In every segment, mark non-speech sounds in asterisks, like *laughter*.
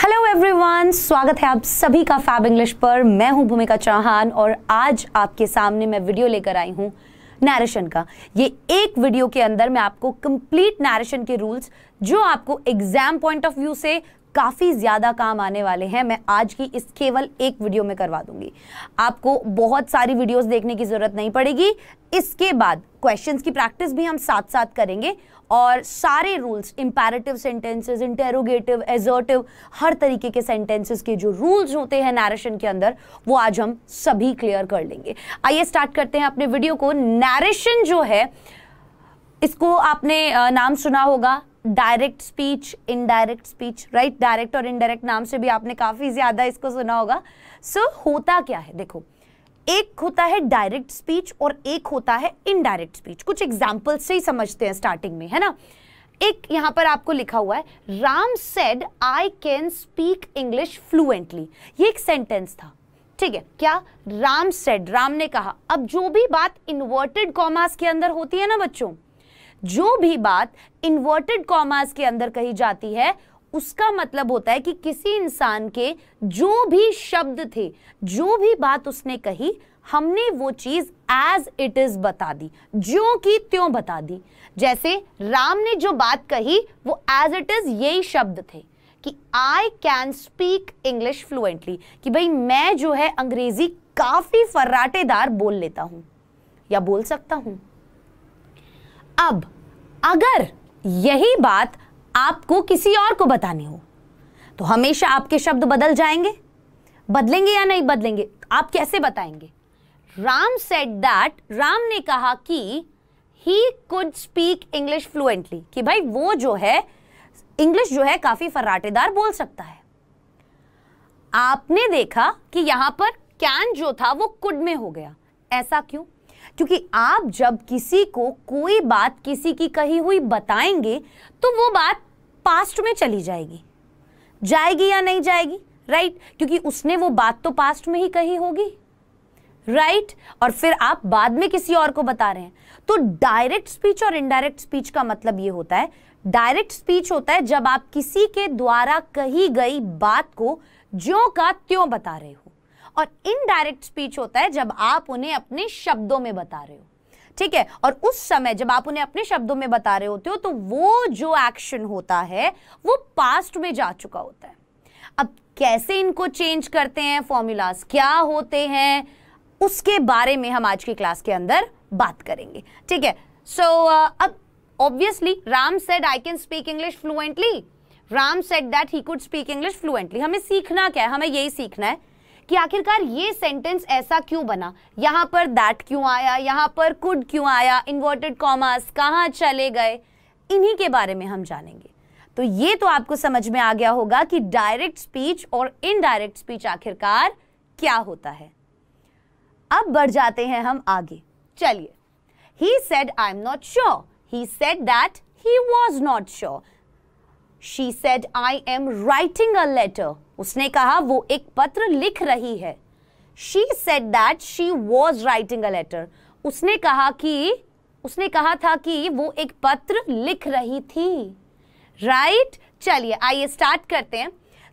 Hello everyone स्वागत है आप सभी का फैब इंग्लिश पर मैं हूं भूमिका चौहान और आज आपके सामने मैं वीडियो लेकर आई हूं नरेशन का ये एक वीडियो के अंदर मैं आपको कंप्लीट नरेशन के रूल्स जो आपको एग्जाम पॉइंट ऑफ व्यू से काफ़ी ज़्यादा काम आने वाले हैं मैं आज की इस केवल एक वीडियो में करवा दूंगी आपको बहुत सारी वीडियोस देखने की ज़रूरत नहीं पड़ेगी इसके बाद क्वेश्चंस की प्रैक्टिस भी हम साथ साथ करेंगे और सारे rules imperative sentences interrogative assertive हर तरीके के सेंटेंसेस के जो रूल्स होते हैं नरेशन के अंदर वो आज हम सभी क्लियर कर लेंगे आइए स्टार्ट करते हैं अपने वीडियो को नरेशन जो है इसको आपने नाम सुना होगा direct speech indirect speech right direct और इनडायरेक्ट नाम से भी आपने काफ़ी ज़्यादा इसको सुना होगा सो so, होता क्या है देखो एक होता है डायरेक्ट स्पीच और एक होता है इनडायरेक्ट स्पीच कुछ एग्जाम्पल से ही समझते हैं स्टार्टिंग में है ना एक यहां पर आपको लिखा हुआ है Ram said I can speak English fluently ये एक सेंटेंस था ठीक है क्या राम सेड राम ने कहा अब जो भी बात इन्वर्टेड कॉमास के अंदर होती है ना बच्चों जो भी बात इन्वर्टेड कॉमास के अंदर कही जाती है उसका मतलब होता है कि किसी इंसान के जो भी शब्द थे जो भी बात उसने कही हमने वो चीज एज इट इज बता दी जो की त्यों बता दी जैसे राम ने जो बात कही वो एज इट इज यही शब्द थे कि I can speak English fluently कि भाई मैं जो है अंग्रेजी काफी फर्राटेदार बोल लेता हूं या बोल सकता हूं अब अगर यही बात आपको किसी और को बतानी हो तो हमेशा आपके शब्द बदल जाएंगे बदलेंगे या नहीं बदलेंगे आप कैसे बताएंगे राम सेट दैट राम ने कहा कि he could speak English fluently कि भाई वो जो है इंग्लिश जो है काफी फर्राटेदार बोल सकता है आपने देखा कि यहां पर कैन जो था वो कुड में हो गया ऐसा क्यों क्योंकि आप जब किसी को कोई बात किसी की कही हुई बताएंगे तो वो बात पास्ट में चली जाएगी जाएगी या नहीं जाएगी राइट right? क्योंकि उसने वो बात तो पास्ट में ही कही होगी राइट right? और फिर आप बाद में किसी और को बता रहे हैं तो डायरेक्ट स्पीच और इनडायरेक्ट स्पीच का मतलब ये होता है डायरेक्ट स्पीच होता है जब आप किसी के द्वारा कही गई बात को ज्यो का त्यों बता रहे हो और इनडायरेक्ट स्पीच होता है जब आप उन्हें अपने शब्दों में बता रहे हो ठीक है और उस समय जब आप उन्हें अपने शब्दों में बता रहे होते हो तो वो जो एक्शन होता है वो पास्ट में जा चुका होता है अब कैसे इनको चेंज करते हैं फॉर्मूलाज क्या होते हैं उसके बारे में हम आज की क्लास के अंदर बात करेंगे ठीक है सो so, uh, अब obviously Ram said I can speak English fluently Ram said that he could speak English fluently हमें सीखना क्या है हमें यही सीखना है कि आखिरकार ये सेंटेंस ऐसा क्यों बना यहाँ पर दैट क्यों आया यहाँ पर कुड क्यों आया इन्वर्टेड कॉमास कहाँ चले गए इन्हीं के बारे में हम जानेंगे तो ये तो आपको समझ में आ गया होगा कि डायरेक्ट स्पीच और इनडायरेक्ट स्पीच आखिरकार क्या होता है अब बढ़ जाते हैं हम आगे चलिए he said I am not sure he said that he was not sure she said I am writing a letter उसने कहा वो एक पत्र लिख रही है she said that she was writing a letter उसने कहा कि उसने कहा था कि वो एक पत्र लिख रही थी राइट right? चलिए आइए स्टार्ट करते हैं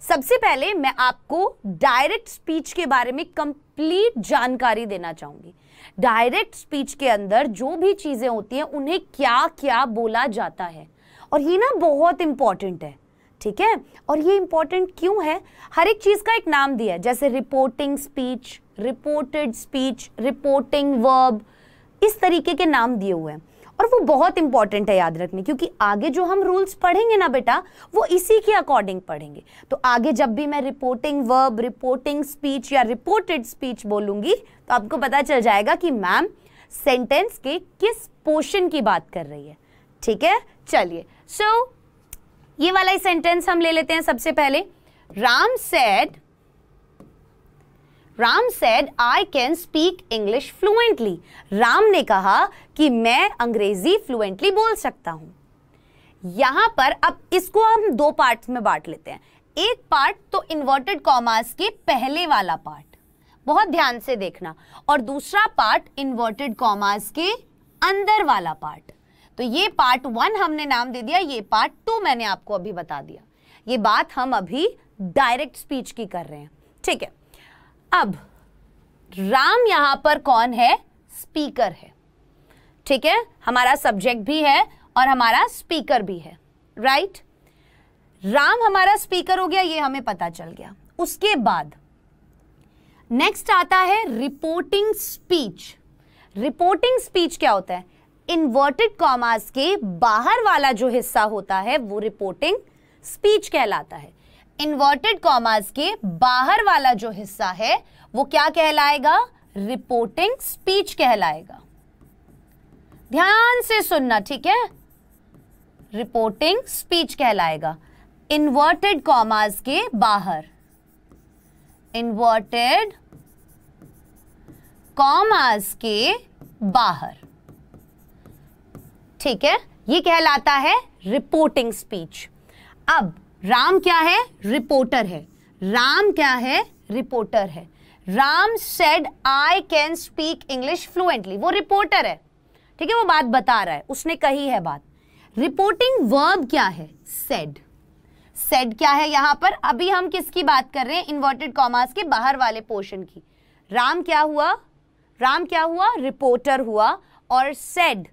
सबसे पहले मैं आपको डायरेक्ट स्पीच के बारे में कंप्लीट जानकारी देना चाहूंगी डायरेक्ट स्पीच के अंदर जो भी चीज़ें होती हैं उन्हें क्या क्या बोला जाता है और ये ना बहुत इंपॉर्टेंट है ठीक है और ये इंपॉर्टेंट क्यों है हर एक चीज़ का एक नाम दिया है जैसे reporting speech reported speech reporting verb इस तरीके के नाम दिए हुए हैं और वो बहुत इंपॉर्टेंट है याद रखने क्योंकि आगे जो हम रूल्स पढ़ेंगे ना बेटा वो इसी के अकॉर्डिंग पढ़ेंगे तो आगे जब भी मैं रिपोर्टिंग वर्ब रिपोर्टिंग स्पीच या रिपोर्टेड स्पीच बोलूंगी तो आपको पता चल जाएगा कि मैम सेंटेंस के किस पोर्शन की बात कर रही है ठीक है चलिए सो so, ये वाला ही सेंटेंस हम ले लेते हैं सबसे पहले Ram said Ram said I can speak English fluently Ram ने कहा कि मैं अंग्रेजी फ्लुएंटली बोल सकता हूं यहां पर अब इसको हम दो पार्ट में बांट लेते हैं एक पार्ट तो इन्वर्टेड कॉमास के पहले वाला पार्ट बहुत ध्यान से देखना और दूसरा पार्ट इन्वर्टेड कॉमास के अंदर वाला पार्ट तो ये पार्ट वन हमने नाम दे दिया ये पार्ट टू मैंने आपको अभी बता दिया ये बात हम अभी डायरेक्ट स्पीच की कर रहे हैं ठीक है अब राम यहां पर कौन है स्पीकर है ठीक है हमारा सब्जेक्ट भी है और हमारा स्पीकर भी है राइट राम हमारा स्पीकर हो गया ये हमें पता चल गया उसके बाद नेक्स्ट आता है रिपोर्टिंग स्पीच रिपोर्टिंग स्पीच क्या होता है इन्वर्टेड कॉमास के बाहर वाला जो हिस्सा होता है वो रिपोर्टिंग स्पीच कहलाता है इन्वर्टेड कॉमास के बाहर वाला जो हिस्सा है वो क्या कहलाएगा रिपोर्टिंग स्पीच कहलाएगा ध्यान से सुनना ठीक है रिपोर्टिंग स्पीच कहलाएगा इन्वर्टेड कॉमास के बाहर इन्वर्टेड कॉमास के बाहर ठीक है ये कहलाता है रिपोर्टिंग स्पीच अब राम क्या है रिपोर्टर है राम क्या है रिपोर्टर है Ram said I can speak English fluently वो रिपोर्टर है ठीक है वो बात बता रहा है उसने कही है बात रिपोर्टिंग वर्ब क्या है सेड सेड क्या है यहां पर अभी हम किसकी बात कर रहे हैं इन्वर्टेड कॉमास के बाहर वाले पोर्शन की राम क्या हुआ राम क्या हुआ रिपोर्टर हुआ और सेड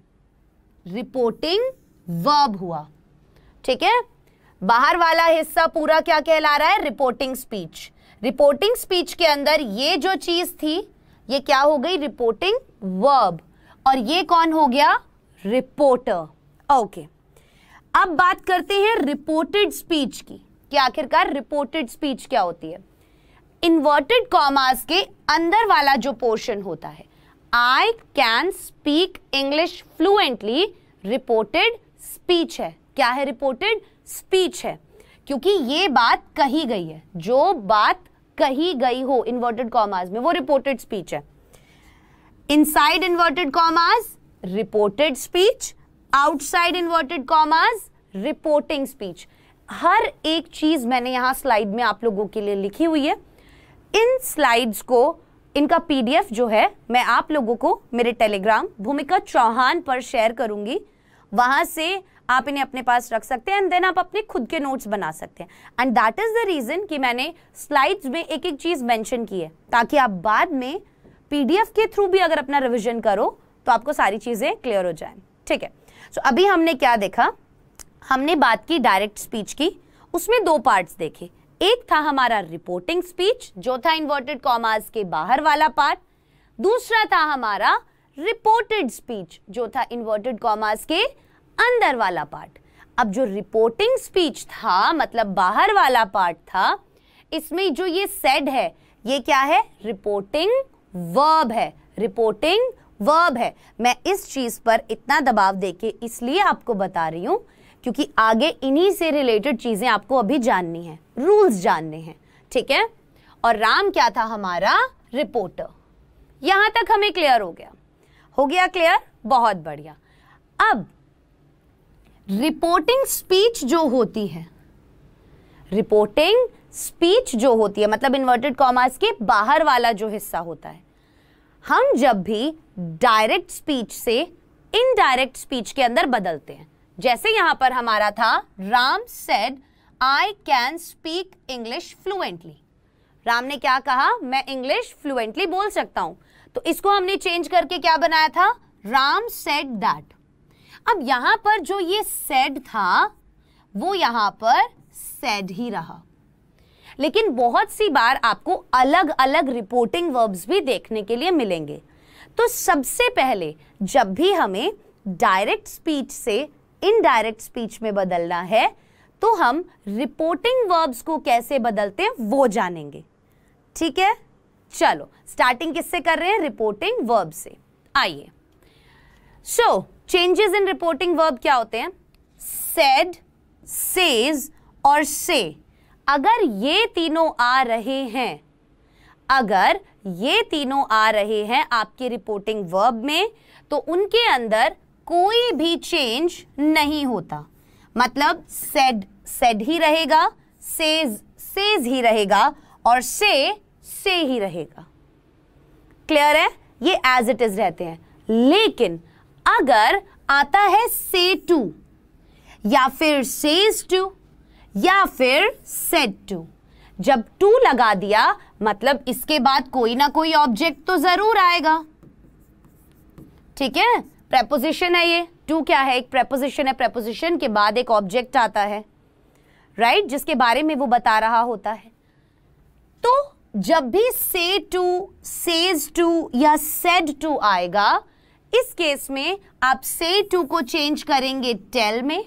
रिपोर्टिंग वर्ब हुआ ठीक है बाहर वाला हिस्सा पूरा क्या कहला रहा है रिपोर्टिंग स्पीच रिपोर्टिंग स्पीच के अंदर ये जो चीज थी ये क्या हो गई रिपोर्टिंग वर्ब और ये कौन हो गया रिपोर्टर ओके अब बात करते हैं रिपोर्टेड स्पीच की कि आखिरकार रिपोर्टेड स्पीच क्या होती है इन्वर्टेड कॉमास के अंदर वाला जो पोर्शन होता है I can speak English fluently reported speech है क्या है रिपोर्टेड स्पीच है क्योंकि ये बात कही गई है जो बात कही गई हो inverted commas में वो रिपोर्टेड स्पीच है inside inverted commas reported speech outside inverted commas reporting speech हर एक चीज मैंने यहाँ स्लाइड में आप लोगों के लिए लिखी हुई है इन स्लाइड्स को इनका पीडीएफ जो है मैं आप लोगों को मेरे टेलीग्राम भूमिका चौहान पर शेयर करूंगी वहां से आप इन्हें अपने पास रख सकते हैं एंड देन आप अपने खुद के नोट्स बना सकते हैं and that is the reason कि मैंने स्लाइड्स में एक एक चीज़ मेंशन की है ताकि आप बाद में पीडीएफ के थ्रू भी अगर अपना रिविजन करो तो आपको सारी चीज़ें क्लियर हो जाए ठीक है सो so, अभी हमने क्या देखा हमने बात की डायरेक्ट स्पीच की उसमें दो पार्ट्स देखे एक था हमारा रिपोर्टिंग स्पीच जो था इन्वर्टेड कॉमास के बाहर वाला पार्ट दूसरा था हमारा रिपोर्टेड स्पीच जो था इन्वर्टेड कॉमास के अंदर वाला पार्ट अब जो रिपोर्टिंग स्पीच था मतलब बाहर वाला पार्ट था इसमें जो ये सेड है ये क्या है रिपोर्टिंग वर्ब है रिपोर्टिंग वर्ब है मैं इस चीज़ पर इतना दबाव देके इसलिए आपको बता रही हूं क्योंकि आगे इन्हीं से रिलेटेड चीज़ें आपको अभी जाननी है रूल्स जानने हैं ठीक है और राम क्या था हमारा रिपोर्टर यहां तक हमें क्लियर हो गया हो गया क्लियर बहुत बढ़िया अब रिपोर्टिंग स्पीच जो होती है रिपोर्टिंग स्पीच जो होती है मतलब इन्वर्टेड कॉमर्स के बाहर वाला जो हिस्सा होता है हम जब भी डायरेक्ट स्पीच से इनडायरेक्ट स्पीच के अंदर बदलते हैं जैसे यहां पर हमारा था Ram said I can speak English fluently Ram ने क्या कहा मैं इंग्लिश फ्लुएंटली बोल सकता हूं तो इसको हमने चेंज करके क्या बनाया था राम सेड दैट अब यहां पर जो ये सेड था वो यहां पर सेड ही रहा लेकिन बहुत सी बार आपको अलग अलग रिपोर्टिंग वर्ब्स भी देखने के लिए मिलेंगे तो सबसे पहले जब भी हमें डायरेक्ट स्पीच से इनडायरेक्ट स्पीच में बदलना है तो हम रिपोर्टिंग वर्ब्स को कैसे बदलते हैं वो जानेंगे ठीक है चलो स्टार्टिंग किससे कर रहे हैं रिपोर्टिंग वर्ब से आइए so changes in reporting verb क्या होते हैं सेड सेज और से अगर ये तीनों आ रहे हैं अगर ये तीनों आ रहे हैं आपके रिपोर्टिंग वर्ब में तो उनके अंदर कोई भी चेंज नहीं होता मतलब सेड सेड ही रहेगा सेज सेज ही रहेगा और से से ही रहेगा क्लियर है ये एज इट इज रहते हैं लेकिन अगर आता है से टू या फिर सेज टू या फिर सेड टू जब टू लगा दिया मतलब इसके बाद कोई ना कोई ऑब्जेक्ट तो जरूर आएगा ठीक है प्रेपोजिशन है ये टू क्या है एक प्रेपोजिशन है प्रेपोजिशन के बाद एक ऑब्जेक्ट आता है राइट right? जिसके बारे में वो बता रहा होता है तो जब भी से टू सेज टू या सेड टू आएगा इस केस में आप से टू को चेंज करेंगे टेल में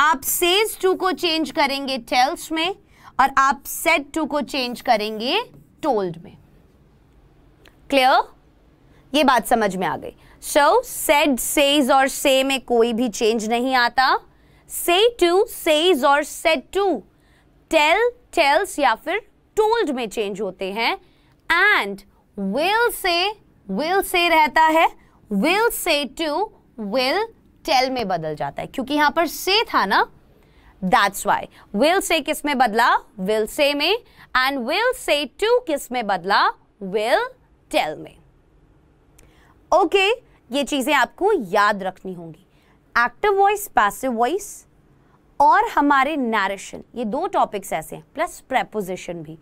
आप सेज टू को चेंज करेंगे टेल्स में और आप सेट टू को चेंज करेंगे टोल्ड में क्लियर ये बात समझ में आ गई सो सेड सेज और से में कोई भी चेंज नहीं आता से टू सेज और सेड टू टेल टेल्स या फिर टोल्ड में चेंज होते हैं and will say will say रहता है will say two will tell में बदल जाता है क्योंकि यहां पर से था ना दैट्स वाई विल से किस में बदला विल से में एंड विल से टू किस में बदला विल टेल में ओके okay, ये चीज़ें आपको याद रखनी होंगी एक्टिव वॉइस पैसिव वॉइस और हमारे नरेशन ये दो टॉपिक्स ऐसे हैं प्लस प्रेपोजिशन भी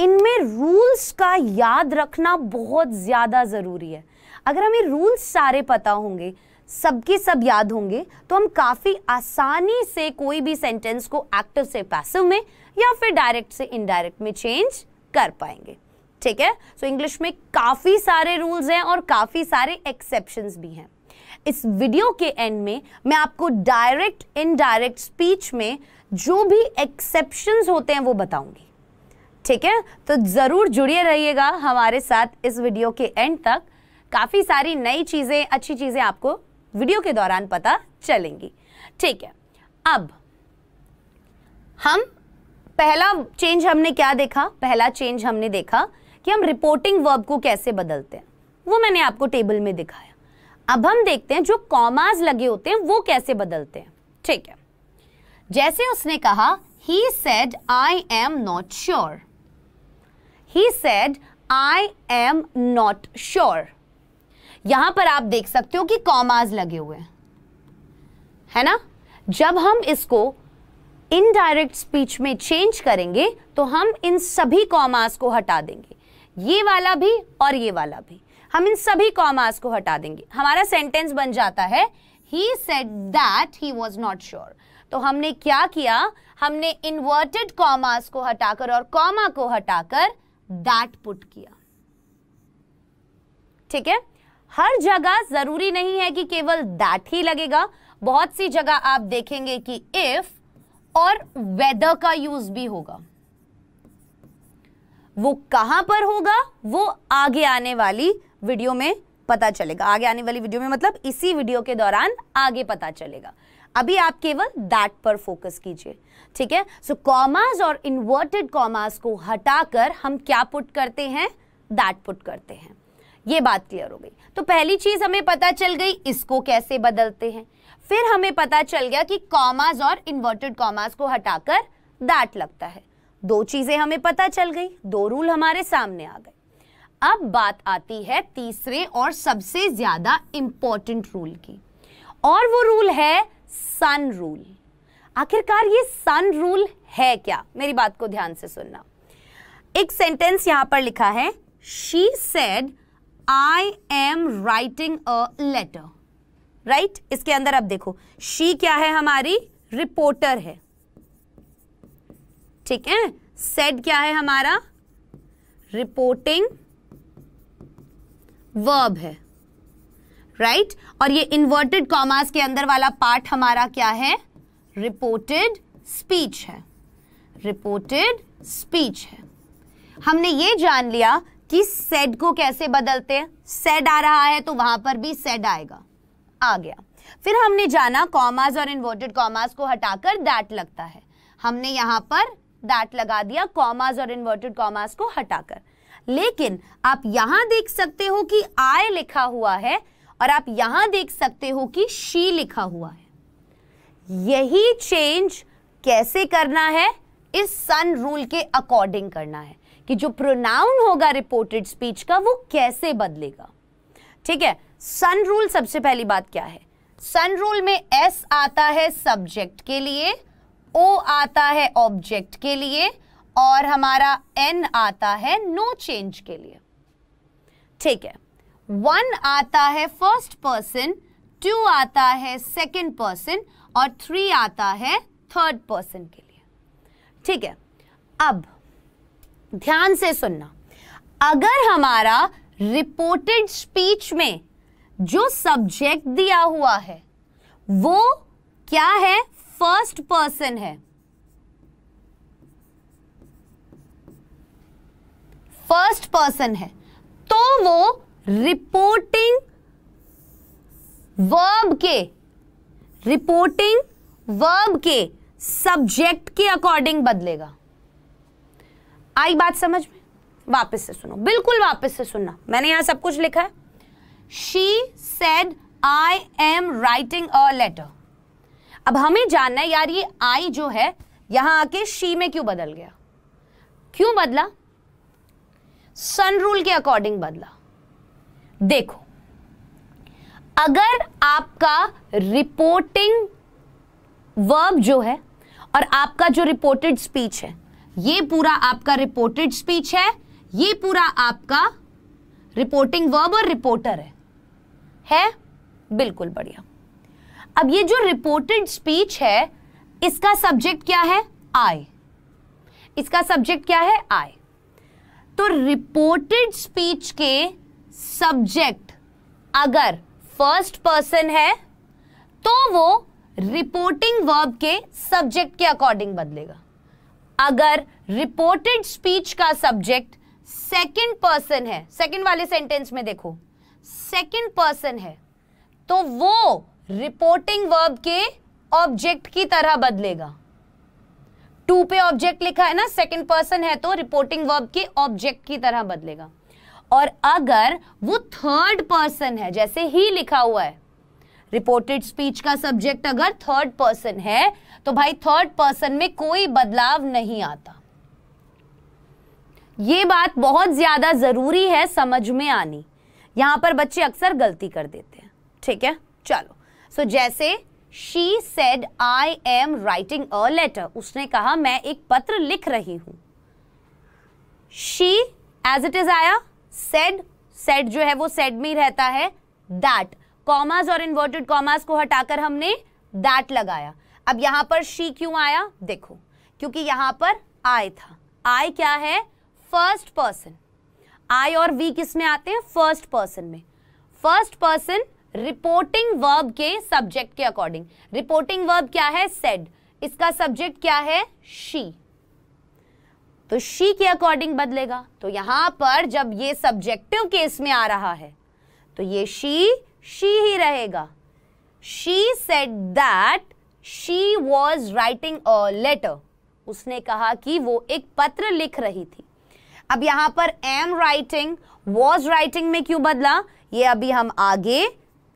इनमें रूल्स का याद रखना बहुत ज़्यादा ज़रूरी है अगर हमें रूल्स सारे पता होंगे सबके सब याद होंगे तो हम काफ़ी आसानी से कोई भी सेंटेंस को एक्टिव से पैसिव में या फिर डायरेक्ट से इनडायरेक्ट में चेंज कर पाएंगे ठीक है सो so, इंग्लिश में काफ़ी सारे रूल्स हैं और काफ़ी सारे एक्सेप्शन भी हैं इस वीडियो के एंड में मैं आपको डायरेक्ट इनडायरेक्ट स्पीच में जो भी एक्सेप्शन होते हैं वो बताऊंगी ठीक है तो ज़रूर जुड़िए रहिएगा हमारे साथ इस वीडियो के एंड तक काफ़ी सारी नई चीज़ें अच्छी चीज़ें आपको वीडियो के दौरान पता चलेंगी ठीक है अब हम पहला चेंज हमने क्या देखा पहला चेंज हमने देखा कि हम रिपोर्टिंग वर्ब को कैसे बदलते हैं वो मैंने आपको टेबल में दिखाया अब हम देखते हैं जो कॉमाज लगे होते हैं वो कैसे बदलते हैं ठीक है जैसे उसने कहा he said I am not sure he said I am not sure यहां पर आप देख सकते हो कि कॉमाज लगे हुए हैं है ना जब हम इसको इनडायरेक्ट स्पीच में चेंज करेंगे तो हम इन सभी कॉमास को हटा देंगे ये वाला भी और ये वाला भी हम इन सभी कॉमास को हटा देंगे हमारा सेंटेंस बन जाता है he said that he was not sure तो हमने क्या किया हमने इन्वर्टेड कॉमास को हटाकर और कॉमा को हटाकर दैट पुट किया ठीक है हर जगह जरूरी नहीं है कि केवल दैट ही लगेगा बहुत सी जगह आप देखेंगे कि इफ और वेदर का यूज भी होगा वो कहाँ पर होगा वो आगे आने वाली वीडियो में पता चलेगा आगे आने वाली वीडियो में मतलब इसी वीडियो के दौरान आगे पता चलेगा अभी आप केवल दैट पर फोकस कीजिए ठीक है सो कॉमास और इन्वर्टेड कॉमास को हटाकर हम क्या पुट करते हैं दैट पुट करते हैं ये बात क्लियर हो गई तो पहली चीज हमें पता चल गई इसको कैसे बदलते हैं फिर हमें पता चल गया कि कॉमास और इन्वर्टेड कॉमास को हटाकर दैट लगता है दो चीजें हमें पता चल गई दो रूल हमारे सामने आ गए अब बात आती है तीसरे और सबसे ज्यादा इंपॉर्टेंट रूल की और वो रूल है सन रूल आखिरकार ये सन रूल है क्या मेरी बात को ध्यान से सुनना एक सेंटेंस यहां पर लिखा है she said I am writing a letter right इसके अंदर अब देखो शी क्या है हमारी रिपोर्टर है ठीक है सेड क्या है हमारा रिपोर्टिंग वर्ब है राइट right? और ये इन्वर्टेड कॉमास के अंदर वाला पार्ट हमारा क्या है रिपोर्टेड स्पीच है रिपोर्टेड स्पीच है हमने ये जान लिया कि सेड को कैसे बदलते हैं सेड आ रहा है तो वहां पर भी सेड आएगा आ गया फिर हमने जाना कॉमास और इन्वर्टेड कॉमास को हटाकर दैट लगता है हमने यहां पर दैट लगा दिया कॉमास और इन्वर्टेड कॉमास को हटाकर लेकिन आप यहां देख सकते हो कि आय लिखा हुआ है और आप यहां देख सकते हो कि शी लिखा हुआ है यही चेंज कैसे करना है इस सन रूल के अकॉर्डिंग करना है कि जो प्रोनाउन होगा रिपोर्टेड स्पीच का वो कैसे बदलेगा ठीक है सन रूल सबसे पहली बात क्या है सन रूल में एस आता है सब्जेक्ट के लिए ओ आता है ऑब्जेक्ट के लिए और हमारा एन आता है नो चेंज के लिए ठीक है वन आता है फर्स्ट पर्सन टू आता है सेकंड पर्सन और थ्री आता है थर्ड पर्सन के लिए ठीक है अब ध्यान से सुनना अगर हमारा रिपोर्टेड स्पीच में जो सब्जेक्ट दिया हुआ है वो क्या है फर्स्ट पर्सन है फर्स्ट पर्सन है तो वो रिपोर्टिंग वर्ब के रिपोर्टिंग वर्ब के सब्जेक्ट के अकॉर्डिंग बदलेगा आई बात समझ में वापस से सुनो बिल्कुल वापस से सुनना मैंने यहां सब कुछ लिखा है she said I am writing a letter अब हमें जानना है यार ये आई जो है यहां आके शी में क्यों बदल गया क्यों बदला सन रूल के अकॉर्डिंग बदला देखो अगर आपका रिपोर्टिंग वर्ब जो है और आपका जो रिपोर्टेड स्पीच है ये पूरा आपका रिपोर्टेड स्पीच है ये पूरा आपका रिपोर्टिंग वर्ब और रिपोर्टर है है बिल्कुल बढ़िया अब ये जो रिपोर्टेड स्पीच है इसका सब्जेक्ट क्या है आई इसका सब्जेक्ट क्या है आई तो रिपोर्टेड स्पीच के सब्जेक्ट अगर फर्स्ट पर्सन है तो वो रिपोर्टिंग वर्ब के सब्जेक्ट के अकॉर्डिंग बदलेगा अगर रिपोर्टेड स्पीच का सब्जेक्ट सेकंड पर्सन है सेकंड वाले सेंटेंस में देखो सेकंड पर्सन है तो वो रिपोर्टिंग वर्ब के ऑब्जेक्ट की तरह बदलेगा टू पे ऑब्जेक्ट लिखा है ना सेकंड पर्सन है तो रिपोर्टिंग वर्ब के ऑब्जेक्ट की तरह बदलेगा और अगर वो थर्ड पर्सन है जैसे ही लिखा हुआ है रिपोर्टेड स्पीच का सब्जेक्ट अगर थर्ड पर्सन है तो भाई थर्ड पर्सन में कोई बदलाव नहीं आता ये बात बहुत ज्यादा जरूरी है समझ में आनी यहां पर बच्चे अक्सर गलती कर देते हैं ठीक है चलो सो so, जैसे she said I am writing a letter उसने कहा मैं एक पत्र लिख रही हूं शी एज इट इज आया सेड सेड जो है वो सेड में ही रहता है दैट कॉमास और इन्वर्टेड कॉमास को हटाकर हमने दैट लगाया अब यहां पर शी क्यों आया देखो क्योंकि यहां पर आई था आई क्या है फर्स्ट पर्सन आई और वी किस में आते हैं फर्स्ट पर्सन में फर्स्ट पर्सन रिपोर्टिंग वर्ब के सब्जेक्ट के अकॉर्डिंग रिपोर्टिंग वर्ब क्या है सेड इसका सब्जेक्ट क्या है शी तो शी के अकॉर्डिंग बदलेगा तो यहां पर जब ये सब्जेक्टिव केस में आ रहा है तो ये शी शी ही रहेगा she said that she was writing a letter उसने कहा कि वो एक पत्र लिख रही थी अब यहां पर एम राइटिंग वॉज राइटिंग में क्यों बदला ये अभी हम आगे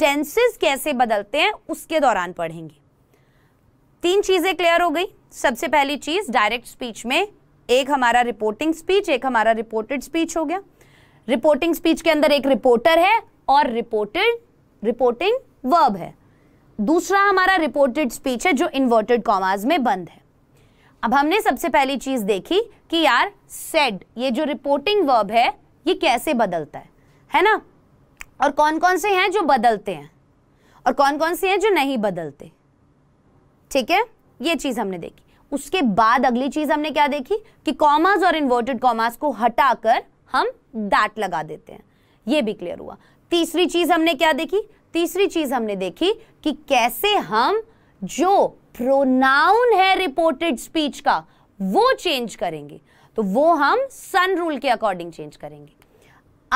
टेंसेस कैसे बदलते हैं उसके दौरान पढ़ेंगे तीन चीज़ें क्लियर हो गई सबसे पहली चीज़ डायरेक्ट स्पीच में एक हमारा रिपोर्टिंग स्पीच एक हमारा रिपोर्टेड स्पीच हो गया रिपोर्टिंग स्पीच के अंदर एक रिपोर्टर है और रिपोर्टेड रिपोर्टिंग वर्ब है दूसरा हमारा रिपोर्टेड स्पीच है जो इन्वर्टेड कॉमाज में बंद है अब हमने सबसे पहली चीज़ देखी कि यार सेड ये जो रिपोर्टिंग वर्ब है ये कैसे बदलता है है ना और कौन कौन से हैं जो बदलते हैं और कौन कौन से हैं जो नहीं बदलते ठीक है ये चीज हमने देखी उसके बाद अगली चीज हमने क्या देखी कि कॉमास और इन्वर्टेड कॉमास को हटाकर हम दैट लगा देते हैं ये भी क्लियर हुआ तीसरी चीज हमने क्या देखी तीसरी चीज हमने देखी कि कैसे हम जो प्रोनाउन है रिपोर्टेड स्पीच का वो चेंज करेंगे तो वो हम सन रूल के अकॉर्डिंग चेंज करेंगे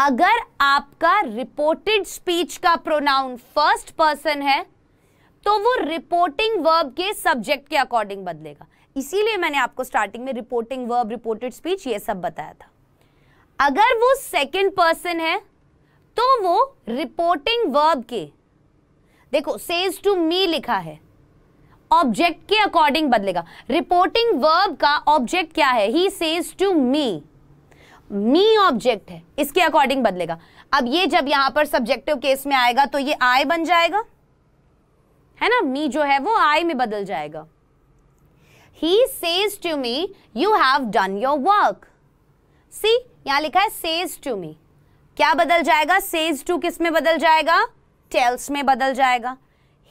अगर आपका रिपोर्टेड स्पीच का प्रोनाउन फर्स्ट पर्सन है तो वो रिपोर्टिंग वर्ब के सब्जेक्ट के अकॉर्डिंग बदलेगा इसीलिए मैंने आपको स्टार्टिंग में रिपोर्टिंग वर्ब रिपोर्टेड स्पीच ये सब बताया था अगर वो सेकंड पर्सन है तो वो रिपोर्टिंग वर्ब के देखो सेज टू मी लिखा है ऑब्जेक्ट के अकॉर्डिंग बदलेगा रिपोर्टिंग वर्ब का ऑब्जेक्ट क्या है he says to me me object है इसके अकॉर्डिंग बदलेगा अब ये जब यहां पर सब्जेक्टिव केस में आएगा तो ये आई बन जाएगा है ना मी जो है वो आई में बदल जाएगा he says to me you have done your work see यहां लिखा है सेज टू मी क्या बदल जाएगा सेज टू किस में बदल जाएगा टेल्स में बदल जाएगा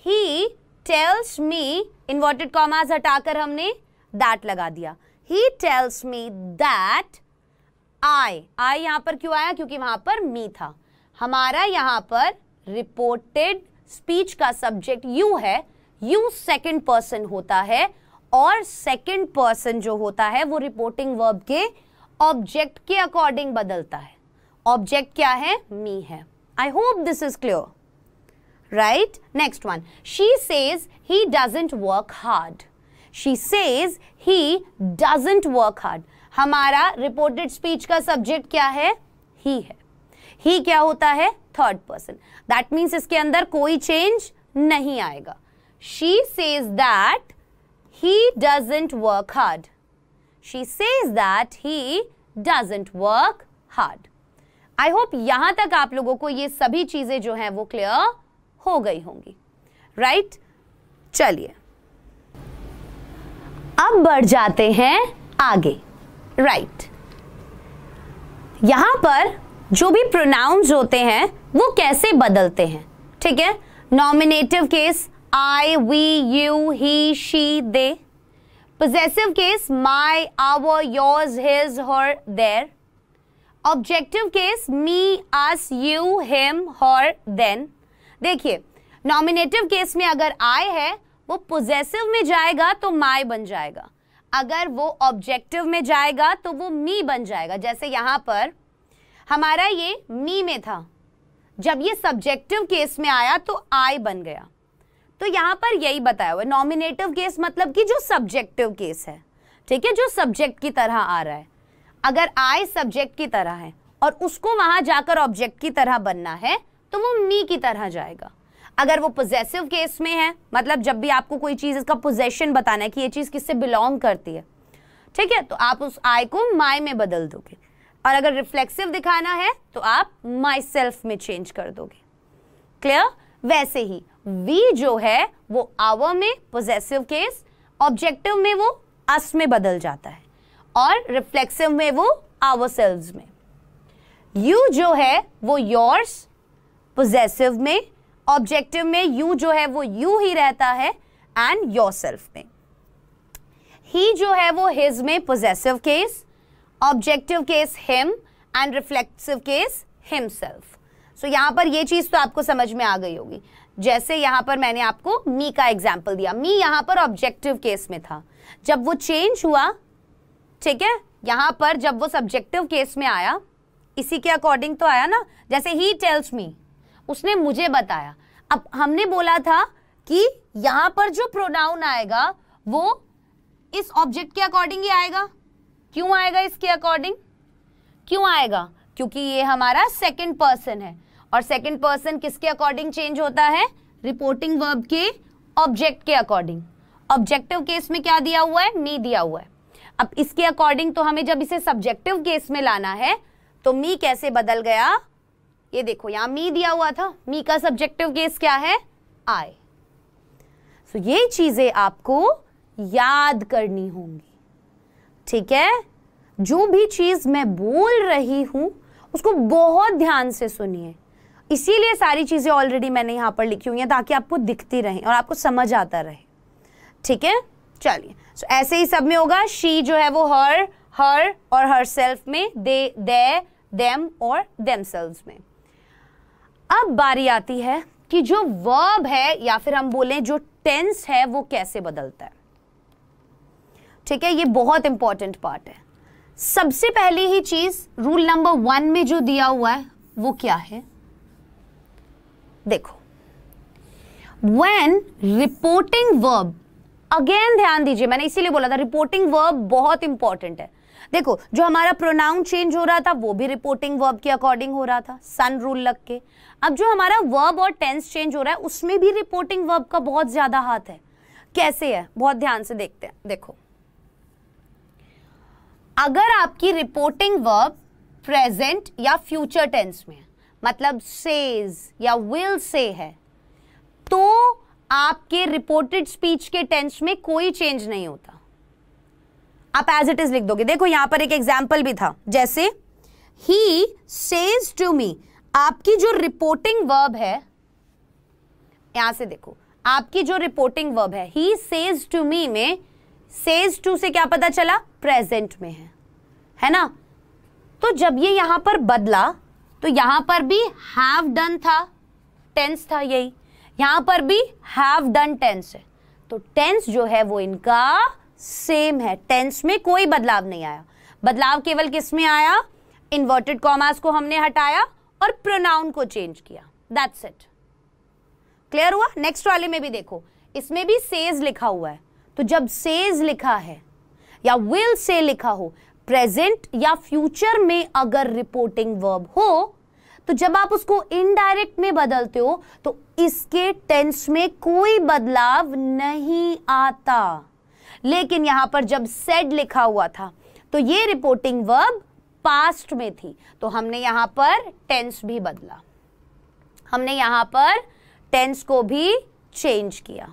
he tells me inverted commas हटाकर हमने दैट लगा दिया ही टेल्स मी दैट आई आई यहां पर क्यों आया क्योंकि वहां पर मी था हमारा यहां पर रिपोर्टेड स्पीच का सब्जेक्ट यू है यू सेकेंड पर्सन होता है और सेकेंड पर्सन जो होता है वो रिपोर्टिंग वर्ब के ऑब्जेक्ट के अकॉर्डिंग बदलता है ऑब्जेक्ट क्या है मी है I hope this is clear right next one she says he doesn't work hard she says he doesn't work hard हमारा रिपोर्टेड स्पीच का सब्जेक्ट क्या है ही है ही क्या होता है थर्ड पर्सन दैट मीन्स इसके अंदर कोई चेंज नहीं आएगा she says that he doesn't work hard she says that he doesn't work hard I hope यहां तक आप लोगों को ये सभी चीजें जो हैं वो क्लियर हो गई होंगी राइट right? चलिए अब बढ़ जाते हैं आगे राइट यहां पर जो भी प्रोनाउंस होते हैं वो कैसे बदलते हैं ठीक है nominative case I we you he she they possessive case my our yours his her their objective case me us you him her them देखिए नॉमिनेटिव केस में अगर आई है वो पोजेसिव में जाएगा तो माई बन जाएगा अगर वो ऑब्जेक्टिव में जाएगा तो वो मी बन जाएगा जैसे यहां पर हमारा ये मी में था जब ये सब्जेक्टिव केस में आया तो आई बन गया तो यहां पर यही बताया हुआ नॉमिनेटिव केस मतलब कि जो सब्जेक्टिव केस है ठीक है जो सब्जेक्ट की तरह आ रहा है अगर आई सब्जेक्ट की तरह है और उसको वहां जाकर ऑब्जेक्ट की तरह बनना है तो वो मी की तरह जाएगा अगर वो पोजेसिव केस में है मतलब जब भी आपको कोई चीज़ इसका पोजेशन बताना है कि ये चीज़ किससे बिलोंग करती है ठीक है तो आप उस आई को माई में बदल दोगे और अगर रिफ्लेक्सिव दिखाना है तो आप माई सेल्फ में चेंज कर दोगे क्लियर वैसे ही वी जो है वो आवर में पोजेसिव केस ऑब्जेक्टिव में वो अस में बदल जाता है और रिफ्लेक्सिव में वो आवर सेल्व में यू जो है वो योर्स पोजेसिव में ऑब्जेक्टिव में यू जो है वो यू ही रहता है एंड योर सेल्फ में ही जो है वो हिज में possessive case objective case him and reflexive case himself so यहां पर ये चीज़ तो आपको समझ में आ गई होगी जैसे यहां पर मैंने आपको मी का एग्जाम्पल दिया मी यहां पर ऑब्जेक्टिव केस में था जब वो चेंज हुआ ठीक है यहां पर जब वो सब्जेक्टिव केस में आया इसी के अकॉर्डिंग तो आया ना जैसे ही टेल्स मी उसने मुझे बताया अब हमने बोला था कि यहां पर जो प्रोनाउन आएगा वो इस ऑब्जेक्ट के अकॉर्डिंग ही आएगा क्यों आएगा इसके अकॉर्डिंग क्यों आएगा क्योंकि ये हमारा सेकंड पर्सन है और सेकंड पर्सन किसके अकॉर्डिंग चेंज होता है रिपोर्टिंग वर्ब के ऑब्जेक्ट के अकॉर्डिंग ऑब्जेक्टिव केस में क्या दिया हुआ है मी दिया हुआ है अब इसके अकॉर्डिंग तो हमें जब इसे सब्जेक्टिव केस में लाना है तो मी कैसे बदल गया ये देखो यहां मी दिया हुआ था मी का सब्जेक्टिव केस क्या है आई सो so, ये चीज़ें आपको याद करनी होंगी ठीक है जो भी चीज़ मैं बोल रही हूं उसको बहुत ध्यान से सुनिए इसीलिए सारी चीज़ें ऑलरेडी मैंने यहां पर लिखी हुई हैं ताकि आपको दिखती रहे और आपको समझ आता रहे ठीक है चलिए सो so, ऐसे ही सब में होगा शी जो है वो हर हर और हर सेल्फ में दे दे देम और देम में अब बारी आती है कि जो वर्ब है या फिर हम बोलें जो टेंस है वो कैसे बदलता है ठीक है ये बहुत इंपॉर्टेंट पार्ट है सबसे पहली ही चीज रूल नंबर वन में जो दिया हुआ है वो क्या है देखो वेन रिपोर्टिंग वर्ब अगेन ध्यान दीजिए मैंने इसीलिए बोला था रिपोर्टिंग वर्ब बहुत इंपॉर्टेंट है देखो जो हमारा प्रोनाउन चेंज हो रहा था वो भी रिपोर्टिंग वर्ब के अकॉर्डिंग हो रहा था सन रूल लग के अब जो हमारा वर्ब और टेंस चेंज हो रहा है उसमें भी रिपोर्टिंग वर्ब का बहुत ज्यादा हाथ है कैसे है बहुत ध्यान से देखते हैं देखो अगर आपकी रिपोर्टिंग वर्ब प्रेजेंट या फ्यूचर टेंस में है मतलब सेज या विल से है तो आपके रिपोर्टेड स्पीच के टेंस में कोई चेंज नहीं होता आप एज इट इज लिख दोगे देखो यहां पर एक एग्जाम्पल भी था जैसे ही सेज टू मी आपकी जो रिपोर्टिंग वर्ब है यहां से देखो आपकी जो रिपोर्टिंग वर्ब है ही सेज टू मी में सेज टू से क्या पता चला प्रेजेंट में है है ना तो जब ये यहां पर बदला तो यहां पर भी हैव डन था टेंस था यही यहां पर भी हैव डन टेंस है तो टेंस जो है वो इनका सेम है टेंस में कोई बदलाव नहीं आया बदलाव केवल किस में आया इन्वर्टेड कॉमास को हमने हटाया और प्रोनाउन को चेंज किया दैट्स इट क्लियर हुआ नेक्स्ट वाले में भी देखो इसमें भी सेज लिखा हुआ है तो जब सेज लिखा है या विल से लिखा हो प्रेजेंट या फ्यूचर में अगर रिपोर्टिंग वर्ब हो तो जब आप उसको इनडायरेक्ट में बदलते हो तो इसके टेंस में कोई बदलाव नहीं आता लेकिन यहां पर जब सेड लिखा हुआ था तो ये रिपोर्टिंग वर्ब पास्ट में थी तो हमने यहां पर टेंस भी बदला हमने यहां पर टेंस को भी चेंज किया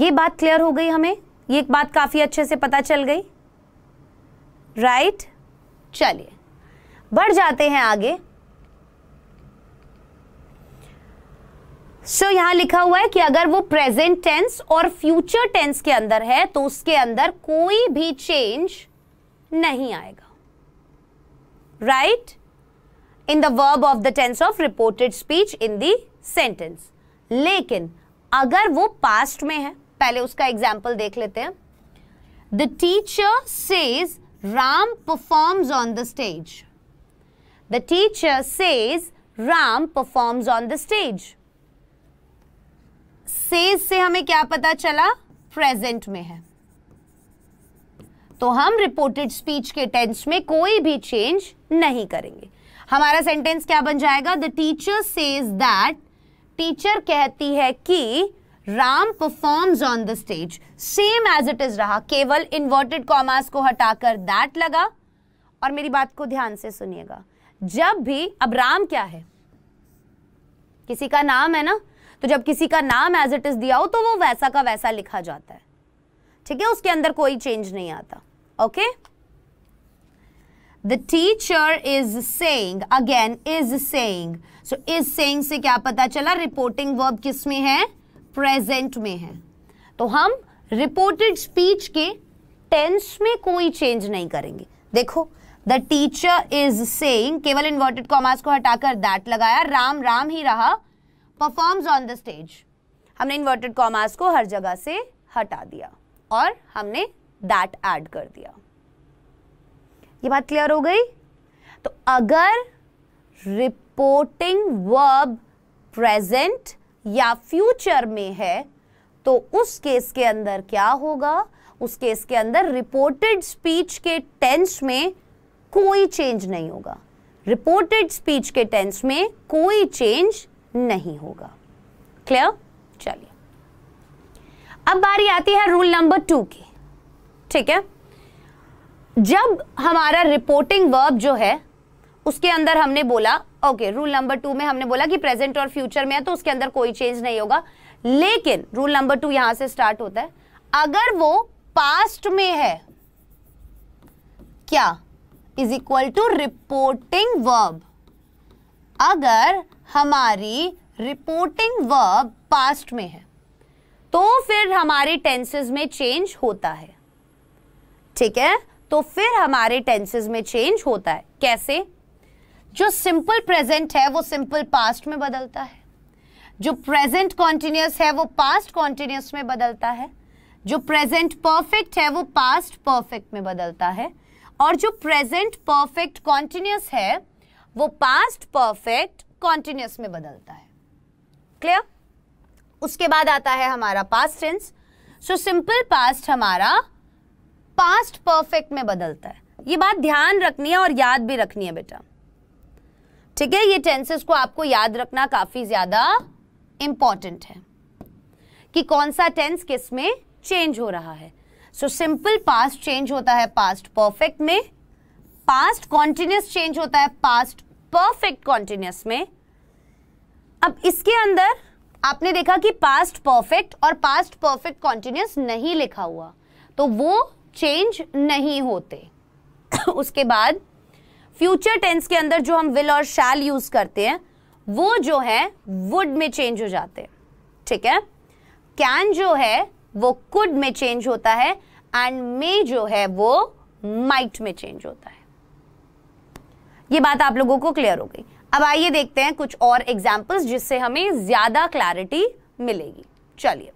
ये बात क्लियर हो गई हमें ये एक बात काफ़ी अच्छे से पता चल गई राइट right? चलिए बढ़ जाते हैं आगे सो so, यहां लिखा हुआ है कि अगर वो प्रेजेंट टेंस और फ्यूचर टेंस के अंदर है तो उसके अंदर कोई भी चेंज नहीं आएगा right in the verb of the tense of reported speech in the sentence लेकिन अगर वो पास्ट में है पहले उसका एग्जाम्पल देख लेते हैं the teacher says Ram performs on the stage the teacher says Ram performs on the stage says से हमें क्या पता चला प्रेजेंट में है तो हम रिपोर्टेड स्पीच के टेंस में कोई भी चेंज नहीं करेंगे हमारा सेंटेंस क्या बन जाएगा the teacher says that teacher कहती है कि Ram performs on the stage same as it is रहा केवल इन्वर्टेड कॉमास को हटाकर दैट लगा और मेरी बात को ध्यान से सुनिएगा जब भी अब राम क्या है किसी का नाम है ना तो जब किसी का नाम एज इट इज दिया हो तो वो वैसा का वैसा लिखा जाता है ठीक है उसके अंदर कोई चेंज नहीं आता okay the teacher is saying again is saying so is saying से क्या पता चला reporting verb किस में है present में है तो हम reported speech के tense में कोई change नहीं करेंगे देखो द टीचर इज सेइंग केवल इन्वर्टेड कॉमास को हटाकर दैट लगाया राम राम ही रहा परफॉर्म्स ऑन द स्टेज हमने इन्वर्टेड कॉमास को हर जगह से हटा दिया और हमने दैट ऐड कर दिया ये बात क्लियर हो गई तो अगर रिपोर्टिंग वर्ब प्रेजेंट या फ्यूचर में है तो उस केस के अंदर क्या होगा उस केस के अंदर रिपोर्टेड स्पीच के टेंस में कोई चेंज नहीं होगा रिपोर्टेड स्पीच के टेंस में कोई चेंज नहीं होगा क्लियर चलिए अब बारी आती है रूल नंबर टू की ठीक है जब हमारा रिपोर्टिंग वर्ब जो है उसके अंदर हमने बोला ओके रूल नंबर टू में हमने बोला कि प्रेजेंट और फ्यूचर में है तो उसके अंदर कोई चेंज नहीं होगा लेकिन रूल नंबर टू यहां से स्टार्ट होता है अगर वो पास्ट में है क्या is equal to reporting verb अगर हमारी रिपोर्टिंग वर्ब पास्ट में है तो फिर हमारे टेंसेस में चेंज होता है ठीक है तो फिर हमारे टेंसेज में चेंज होता है कैसे जो सिंपल प्रेजेंट है वो सिंपल पास्ट में बदलता है जो प्रेजेंट कॉन्टिन्यूस है वो पास्ट कॉन्टिन्यूस में बदलता है जो प्रेजेंट परफेक्ट है वो पास्ट परफेक्ट में बदलता है और जो प्रेजेंट परफेक्ट कॉन्टिन्यूस है वो पास्ट परफेक्ट कॉन्टिन्यूस में बदलता है क्लियर उसके बाद आता है हमारा past tense so simple past हमारा पास्ट परफेक्ट में बदलता है ये बात ध्यान रखनी है और याद भी रखनी है बेटा ठीक है ये टेंसेस को आपको याद रखना काफी ज्यादा इंपॉर्टेंट है कि कौन सा टेंस किस में चेंज हो रहा है सो सिंपल पास्ट चेंज होता है पास्ट परफेक्ट में पास्ट कॉन्टिन्यूस चेंज होता है पास्ट परफेक्ट कॉन्टिन्यूस में अब इसके अंदर आपने देखा कि पास्ट परफेक्ट और पास्ट परफेक्ट कॉन्टिन्यूस नहीं लिखा हुआ तो वो चेंज नहीं होते *coughs* उसके बाद फ्यूचर टेंस के अंदर जो हम विल और शैल यूज करते हैं वो जो है वुड में चेंज हो जाते हैं ठीक है कैन जो है वो कुड में चेंज होता है एंड मे जो है वो माइट में चेंज होता है ये बात आप लोगों को क्लियर हो गई अब आइए देखते हैं कुछ और एग्जाम्पल्स जिससे हमें ज्यादा क्लैरिटी मिलेगी चलिए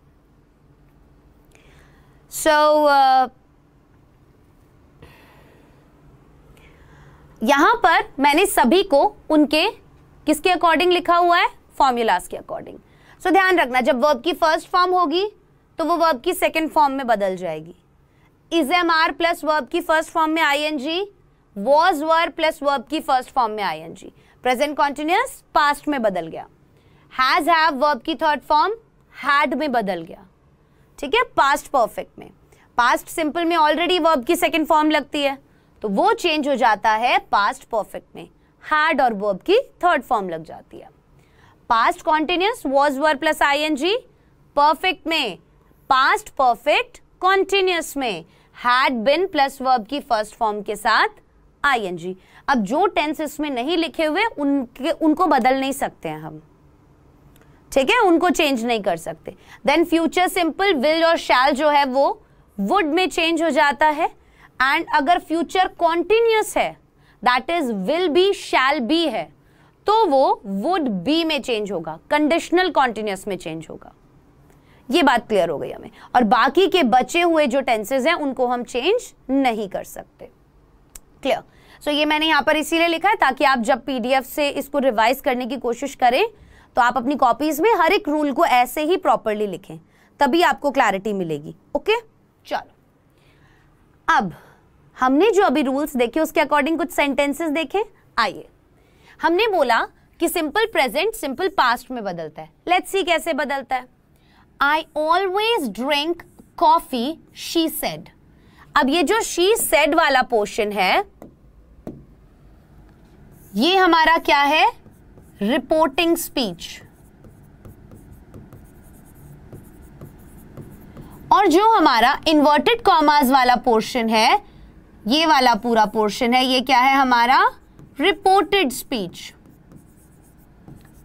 सो so, uh, यहां पर मैंने सभी को उनके किसके अकॉर्डिंग लिखा हुआ है फॉर्मूलाज के अकॉर्डिंग सो ध्यान रखना जब वर्ब की फर्स्ट फॉर्म होगी तो वो वर्ब की सेकेंड फॉर्म में बदल जाएगी is am are plus verb की फर्स्ट फॉर्म में I N G was were plus verb की फर्स्ट फॉर्म में I N G present continuous past में बदल गया हैज हैव वर्ब की थर्ड फॉर्म हैड में बदल गया ठीक है पास्ट परफेक्ट में पास्ट सिंपल में ऑलरेडी वर्ब की सेकेंड फॉर्म लगती है तो वो चेंज हो जाता है पास्ट परफेक्ट में हार्ड और वर्ब की थर्ड फॉर्म लग जाती है past continuous was verb plus I N G perfect में पास्ट परफेक्ट कॉन्टिन्यूस में हैड बिन प्लस वर्ब की फर्स्ट फॉर्म के साथ जी अब जो टेंस इसमें नहीं लिखे हुए उनके उनको बदल नहीं सकते हैं हम ठीक है उनको चेंज नहीं कर सकते देन फ्यूचर सिंपल विल और शैल जो है वो वुड में चेंज हो जाता है एंड अगर फ्यूचर कॉन्टिन्यूस है that is will be shall be है तो वो वुड बी में चेंज होगा कंडीशनल कॉन्टिन्यूस में चेंज होगा ये बात क्लियर हो गई हमें और बाकी के बचे हुए जो टेंसेज हैं उनको हम चेंज नहीं कर सकते क्लियर सो so, ये मैंने यहां पर इसीलिए लिखा है ताकि आप जब पीडीएफ से इसको रिवाइज करने की कोशिश करें तो आप अपनी कॉपीज में हर एक रूल को ऐसे ही प्रॉपरली लिखें तभी आपको क्लैरिटी मिलेगी ओके चलो अब हमने जो अभी रूल्स देखे उसके अकॉर्डिंग कुछ सेंटेंसेस देखे आइए हमने बोला कि सिंपल प्रेजेंट सिंपल पास्ट में बदलता है लेट्स सी कैसे बदलता है I always drink coffee she said अब ये जो शी सेड वाला पोर्शन है ये हमारा क्या है रिपोर्टिंग स्पीच और जो हमारा इन्वर्टेड कॉमास वाला पोर्शन है ये वाला पूरा पोर्शन है ये क्या है हमारा रिपोर्टेड स्पीच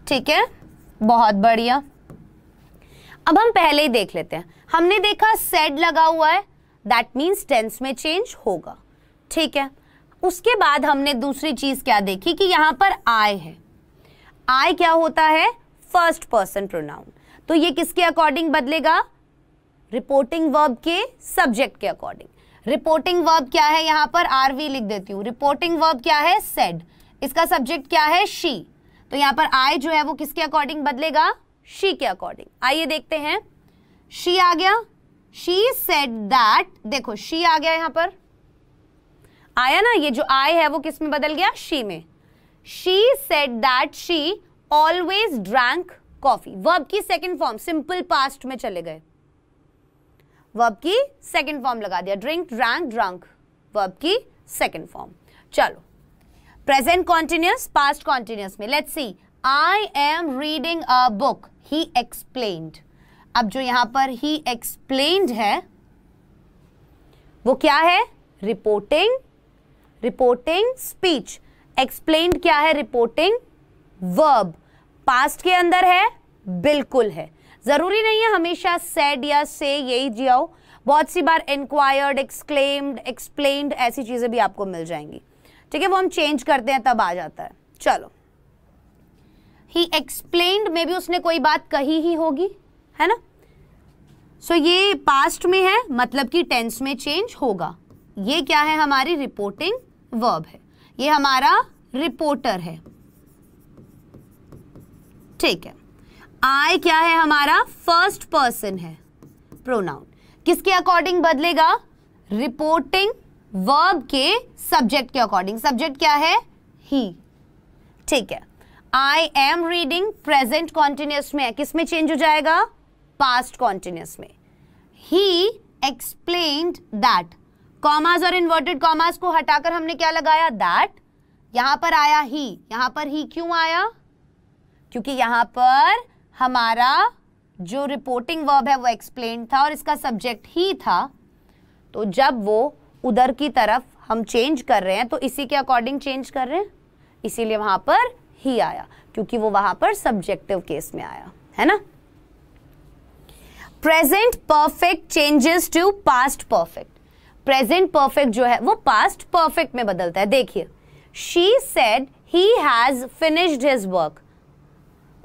ठीक है बहुत बढ़िया अब हम पहले ही देख लेते हैं हमने देखा सेड लगा हुआ है दैट मीन्स टेंस में चेंज होगा ठीक है उसके बाद हमने दूसरी चीज क्या देखी कि यहां पर आय है आय क्या होता है फर्स्ट पर्सन प्रोनाउन तो ये किसके अकॉर्डिंग बदलेगा रिपोर्टिंग वर्ब के सब्जेक्ट के अकॉर्डिंग रिपोर्टिंग वर्ब क्या है यहां पर आर वी लिख देती हूँ रिपोर्टिंग वर्ब क्या है सेड इसका सब्जेक्ट क्या है शी तो यहां पर आई जो है वो किसके अकॉर्डिंग बदलेगा शी के अकॉर्डिंग आइए देखते हैं शी आ गया शी सेड दैट देखो शी आ गया यहां पर आया ना ये जो आई है वो किस में बदल गया शी में she said that she always drank coffee verb की सेकेंड फॉर्म सिंपल पास्ट में चले गए वर्ब की सेकंड फॉर्म लगा दिया ड्रिंक ड्रैंक ड्रंक वर्ब की सेकंड फॉर्म चलो प्रेजेंट कॉन्टिन्यूस पास्ट कॉन्टिन्यूस में let's see I am reading a book he explained अब जो यहां पर ही एक्सप्लेन्ड है वो क्या है रिपोर्टिंग रिपोर्टिंग स्पीच एक्सप्लेन्ड क्या है रिपोर्टिंग वर्ब पास्ट के अंदर है बिल्कुल है ज़रूरी नहीं है हमेशा सेड या से यही जियाओ बहुत सी बार इंक्वायर्ड एक्सक्लेम्ड एक्सप्लेन्ड ऐसी चीज़ें भी आपको मिल जाएंगी ठीक है वो हम चेंज करते हैं तब आ जाता है चलो ही एक्सप्लेन्ड में भी उसने कोई बात कही ही होगी है ना सो so, ये पास्ट में है मतलब कि टेंस में चेंज होगा ये क्या है हमारी रिपोर्टिंग वर्ब है ये हमारा रिपोर्टर है ठीक है आई क्या है हमारा फर्स्ट पर्सन है प्रोनाउन किसके अकॉर्डिंग बदलेगा रिपोर्टिंग वर्ब के सब्जेक्ट के अकॉर्डिंग सब्जेक्ट क्या है ही ठीक है I am reading present continuous में किस में चेंज हो जाएगा पास्ट कॉन्टिन्यूस में ही एक्सप्लेन दैट कॉमास और इन्वर्टेड कॉमास को हटाकर हमने क्या लगाया दैट यहां पर आया ही यहां पर ही क्यों आया क्योंकि यहां पर हमारा जो रिपोर्टिंग वर्ब है वो एक्सप्लेन था और इसका सब्जेक्ट ही था तो जब वो उधर की तरफ हम चेंज कर रहे हैं तो इसी के अकॉर्डिंग चेंज कर रहे हैं इसीलिए वहां पर ही आया क्योंकि वो वहां पर सब्जेक्टिव केस में आया है ना present perfect changes to past perfect present perfect जो है वो पास्ट परफेक्ट में बदलता है देखिए she said he has finished his work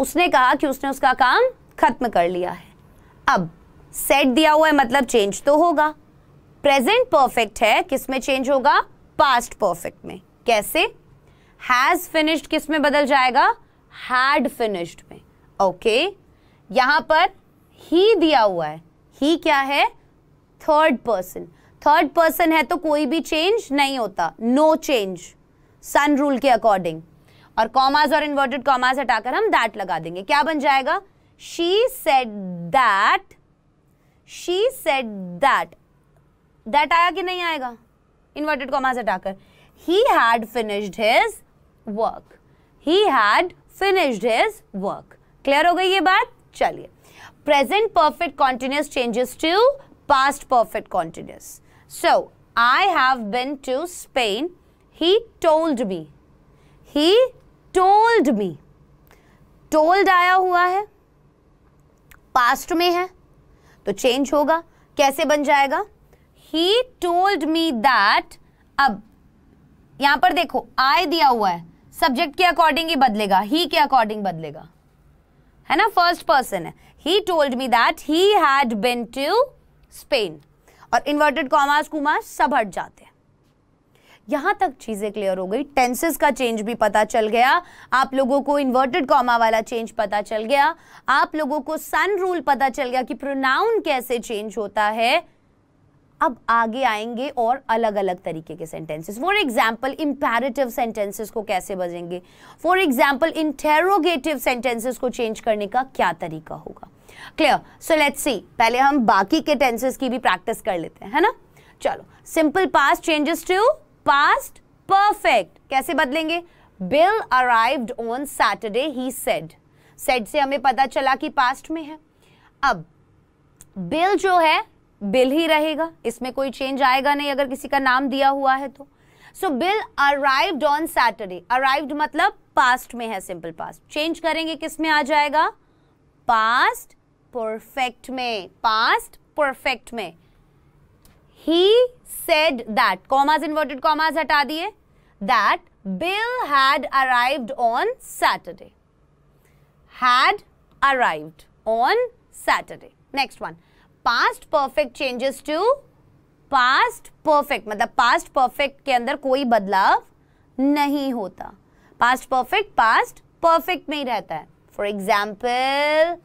उसने कहा कि उसने उसका काम खत्म कर लिया है अब सेट दिया हुआ है मतलब चेंज तो होगा प्रेजेंट परफेक्ट है किसमें चेंज होगा पास्ट परफेक्ट में कैसे हैज फिनिश्ड किस में बदल जाएगा हैड फिनिश्ड में ओके okay. यहां पर ही दिया हुआ है ही क्या है थर्ड पर्सन थर्ड पर्सन है तो कोई भी चेंज नहीं होता नो चेंज सन रूल के अकॉर्डिंग और कॉमास और इन्वर्टेड कॉमास हटाकर हम दैट लगा देंगे क्या बन जाएगा she said that she said that that आया कि नहीं आएगा इन्वर्टेड कॉमास हटाकर he had finished his work he had finished his work clear हो गई ये बात चलिए present perfect continuous changes to past perfect continuous so I have been to Spain he told me he told me told आया हुआ है past में है तो चेंज होगा कैसे बन जाएगा ही टोल्ड मी दैट अब यहां पर देखो आई दिया हुआ है सब्जेक्ट के अकॉर्डिंग ही बदलेगा ही के अकॉर्डिंग बदलेगा है ना फर्स्ट पर्सन है he told me that he had been to Spain और इन्वर्टेड कॉमास कुमार सब हट जाते हैं यहां तक चीज़ें क्लियर हो गई टेंसेस का चेंज भी पता चल गया आप लोगों को इन्वर्टेड कॉमा वाला चेंज पता चल गया आप लोगों को सन रूल पता चल गया कि प्रोनाउन कैसे चेंज होता है अब आगे आएंगे और अलग अलग तरीके के sentences for example imperative sentences को कैसे बजेंगे फॉर एग्जाम्पल इंटेरोगेटिव सेंटेंसेस को चेंज करने का क्या तरीका होगा क्लियर सो लेट्स सी पहले हम बाकी के टेंसेस की भी प्रैक्टिस कर लेते हैं है ना चलो simple past changes to past perfect कैसे बदलेंगे Bill arrived on Saturday he said said से हमें पता चला कि पास्ट में है अब बिल जो है बिल ही रहेगा इसमें कोई चेंज आएगा नहीं अगर किसी का नाम दिया हुआ है तो so Bill arrived on Saturday arrived मतलब पास्ट में है सिंपल पास्ट चेंज करेंगे किस में आ जाएगा पास्ट परफेक्ट में पास्ट परफेक्ट में he said that, commas, inverted commas हटा दिए, that Bill had arrived on Saturday. Had arrived on Saturday. Next one. Past perfect changes to past perfect. मतलब past perfect के अंदर कोई बदलाव नहीं होता. Past perfect, past perfect में ही रहता है. For example,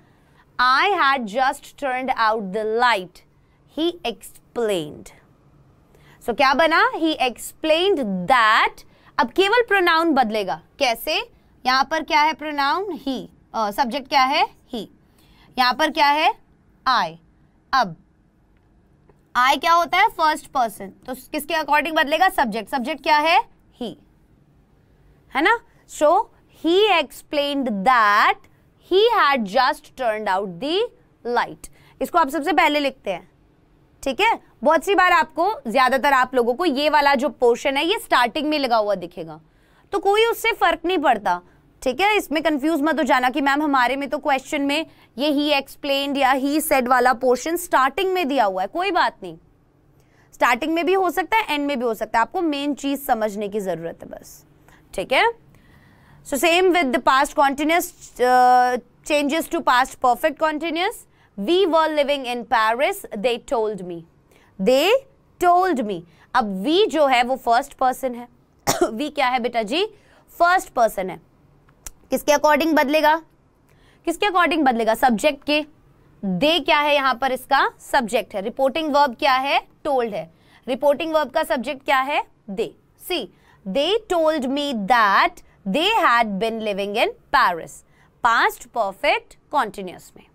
I had just turned out the light. He explained. सो तो so, क्या बना ही एक्सप्लेन दैट अब केवल प्रोनाउन बदलेगा कैसे यहां पर क्या है प्रोनाउन ही सब्जेक्ट क्या है ही यहां पर क्या है आई अब आई क्या होता है फर्स्ट पर्सन तो किसके अकॉर्डिंग बदलेगा सब्जेक्ट सब्जेक्ट क्या है ही है ना so he explain that he had just turn out the light इसको आप सबसे पहले लिखते हैं ठीक है बहुत सी बार आपको ज़्यादातर आप लोगों को ये वाला जो पोर्शन है ये स्टार्टिंग में लगा हुआ दिखेगा तो कोई उससे फ़र्क नहीं पड़ता ठीक है इसमें कंफ्यूज मत हो जाना कि मैम हमारे में तो क्वेश्चन में ये ही एक्सप्लेन या ही सेड वाला पोर्शन स्टार्टिंग में दिया हुआ है कोई बात नहीं स्टार्टिंग में भी हो सकता है एंड में भी हो सकता है आपको मेन चीज़ समझने की ज़रूरत है बस ठीक है so same with the past continuous changes to past perfect continuous we were living in Paris they told me they told me अब वी जो है वो फर्स्ट पर्सन है वी *coughs* क्या है बेटा जी फर्स्ट पर्सन है किसके अकॉर्डिंग बदलेगा किसके अकॉर्डिंग बदलेगा सब्जेक्ट के दे क्या है यहां पर इसका सब्जेक्ट है रिपोर्टिंग वर्ब क्या है टोल्ड है रिपोर्टिंग वर्ब का सब्जेक्ट क्या है they say they told me that they had been living in Paris past perfect continuous में